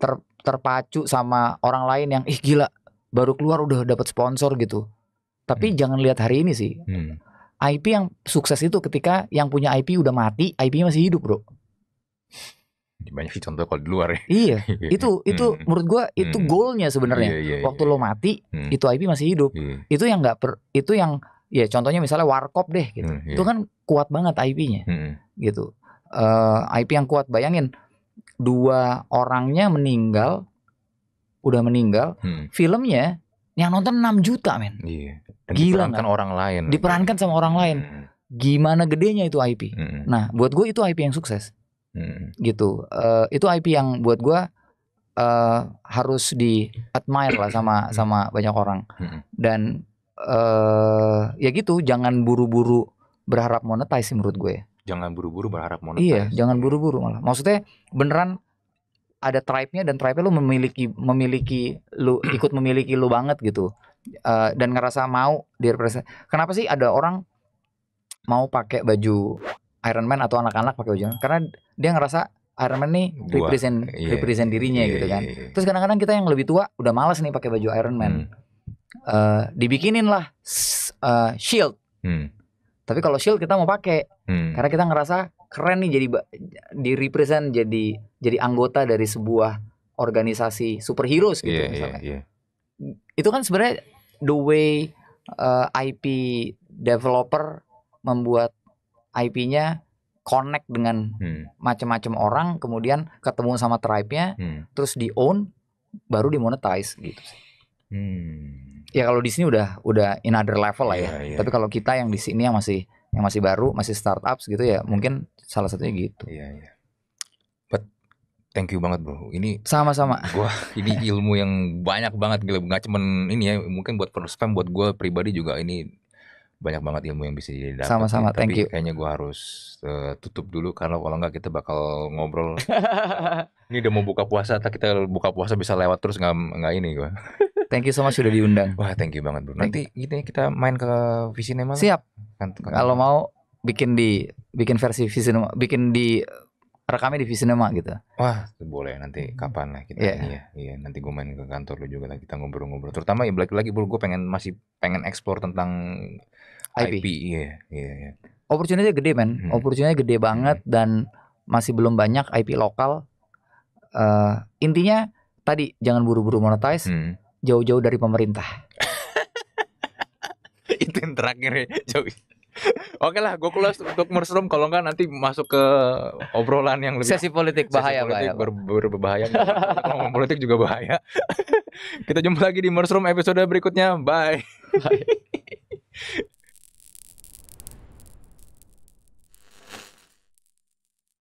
ter terpacu sama orang lain yang ih gila baru keluar udah dapat sponsor gitu. Tapi hmm. jangan lihat hari ini sih. Hmm IP yang sukses itu ketika yang punya IP udah mati, IP-nya masih hidup, Bro. Banyak sih contoh kalau di luar ya. Iya, [laughs] iya. itu itu hmm. menurut gua itu hmm. goalnya sebenarnya. Yeah, yeah, yeah, Waktu iya. lo mati, hmm. itu IP masih hidup. Yeah. Itu yang nggak per, itu yang ya contohnya misalnya Warkop deh gitu. Hmm, yeah. Itu kan kuat banget IP-nya. Hmm. Gitu. Uh, eh, IP yang kuat bayangin dua orangnya meninggal udah meninggal, hmm. filmnya yang nonton 6 juta men. Iya. Dan Gila diperankan gak? orang lain. Diperankan sama orang lain. Hmm. Gimana gedenya itu IP? Hmm. Nah, buat gue itu IP yang sukses. Hmm. Gitu. Uh, itu IP yang buat gue uh, harus di admire lah sama sama banyak orang. Hmm. Dan uh, ya gitu, jangan buru-buru berharap monetize menurut gue. Jangan buru-buru berharap monetize. Iya, jangan buru-buru malah. Maksudnya beneran ada tribe-nya dan tribe-nya lu memiliki memiliki lu ikut memiliki lu banget gitu uh, dan ngerasa mau direpresent. Kenapa sih ada orang mau pakai baju Iron Man atau anak-anak pakai baju? Karena dia ngerasa Iron Man nih represent Gua, iya, yeah, represent iya, dirinya yeah, gitu kan. Yeah, yeah, Terus kadang-kadang kita yang lebih tua udah males nih pakai baju Iron Man. Hmm. Uh, dibikinin lah uh, shield. Hmm. Tapi kalau shield kita mau pakai hmm. karena kita ngerasa keren nih jadi di represent jadi jadi anggota dari sebuah organisasi superhero. gitu yeah, iya, misalnya. Yeah, yeah itu kan sebenarnya the way uh, eh, IP developer membuat IP-nya connect dengan hmm. macam-macam orang, kemudian ketemu sama tribe-nya, hmm. terus di own, baru dimonetize gitu sih. Hmm. Ya kalau di sini udah udah in other level lah ya. Yeah, yeah. Tapi kalau kita yang di sini yang masih yang masih baru, masih startups gitu ya, mungkin salah satunya gitu. Iya, yeah, thank you banget bro. Ini sama-sama. Gua ini ilmu yang banyak banget gila nggak cuman ini ya mungkin buat spam buat gue pribadi juga ini banyak banget ilmu yang bisa didapat. Sama-sama, ya. thank you. Kayaknya gue harus uh, tutup dulu karena kalau nggak kita bakal ngobrol. [laughs] ini udah mau buka puasa, tak kita buka puasa bisa lewat terus nggak nggak ini gue. thank you so much sudah diundang. Wah, thank you banget bro. Nanti gitu ya kita main ke visi Siap. Kan, kan. kalau mau bikin di bikin versi visi bikin di rekamnya di Visinema gitu. Wah, boleh nanti hmm. kapan lah kita yeah. ya. Iya, nanti gue main ke kantor lu juga lah kita ngobrol-ngobrol. Terutama ya lagi-lagi gue pengen masih pengen eksplor tentang IP. IP iya, iya, iya. opportunity gede, men. Hmm. opportunity gede hmm. banget hmm. dan masih belum banyak IP lokal. Uh, intinya tadi jangan buru-buru monetize. Hmm. Jauh-jauh dari pemerintah. [laughs] Itu yang terakhir ya. Jauh Oke lah, gue close untuk mushroom. Kalau enggak nanti masuk ke obrolan yang lebih sesi politik bahaya, politik bahaya. Ber, ber, berbahaya. Ngomong politik juga bahaya. Kita jumpa lagi di mushroom episode berikutnya. Bye. Bye.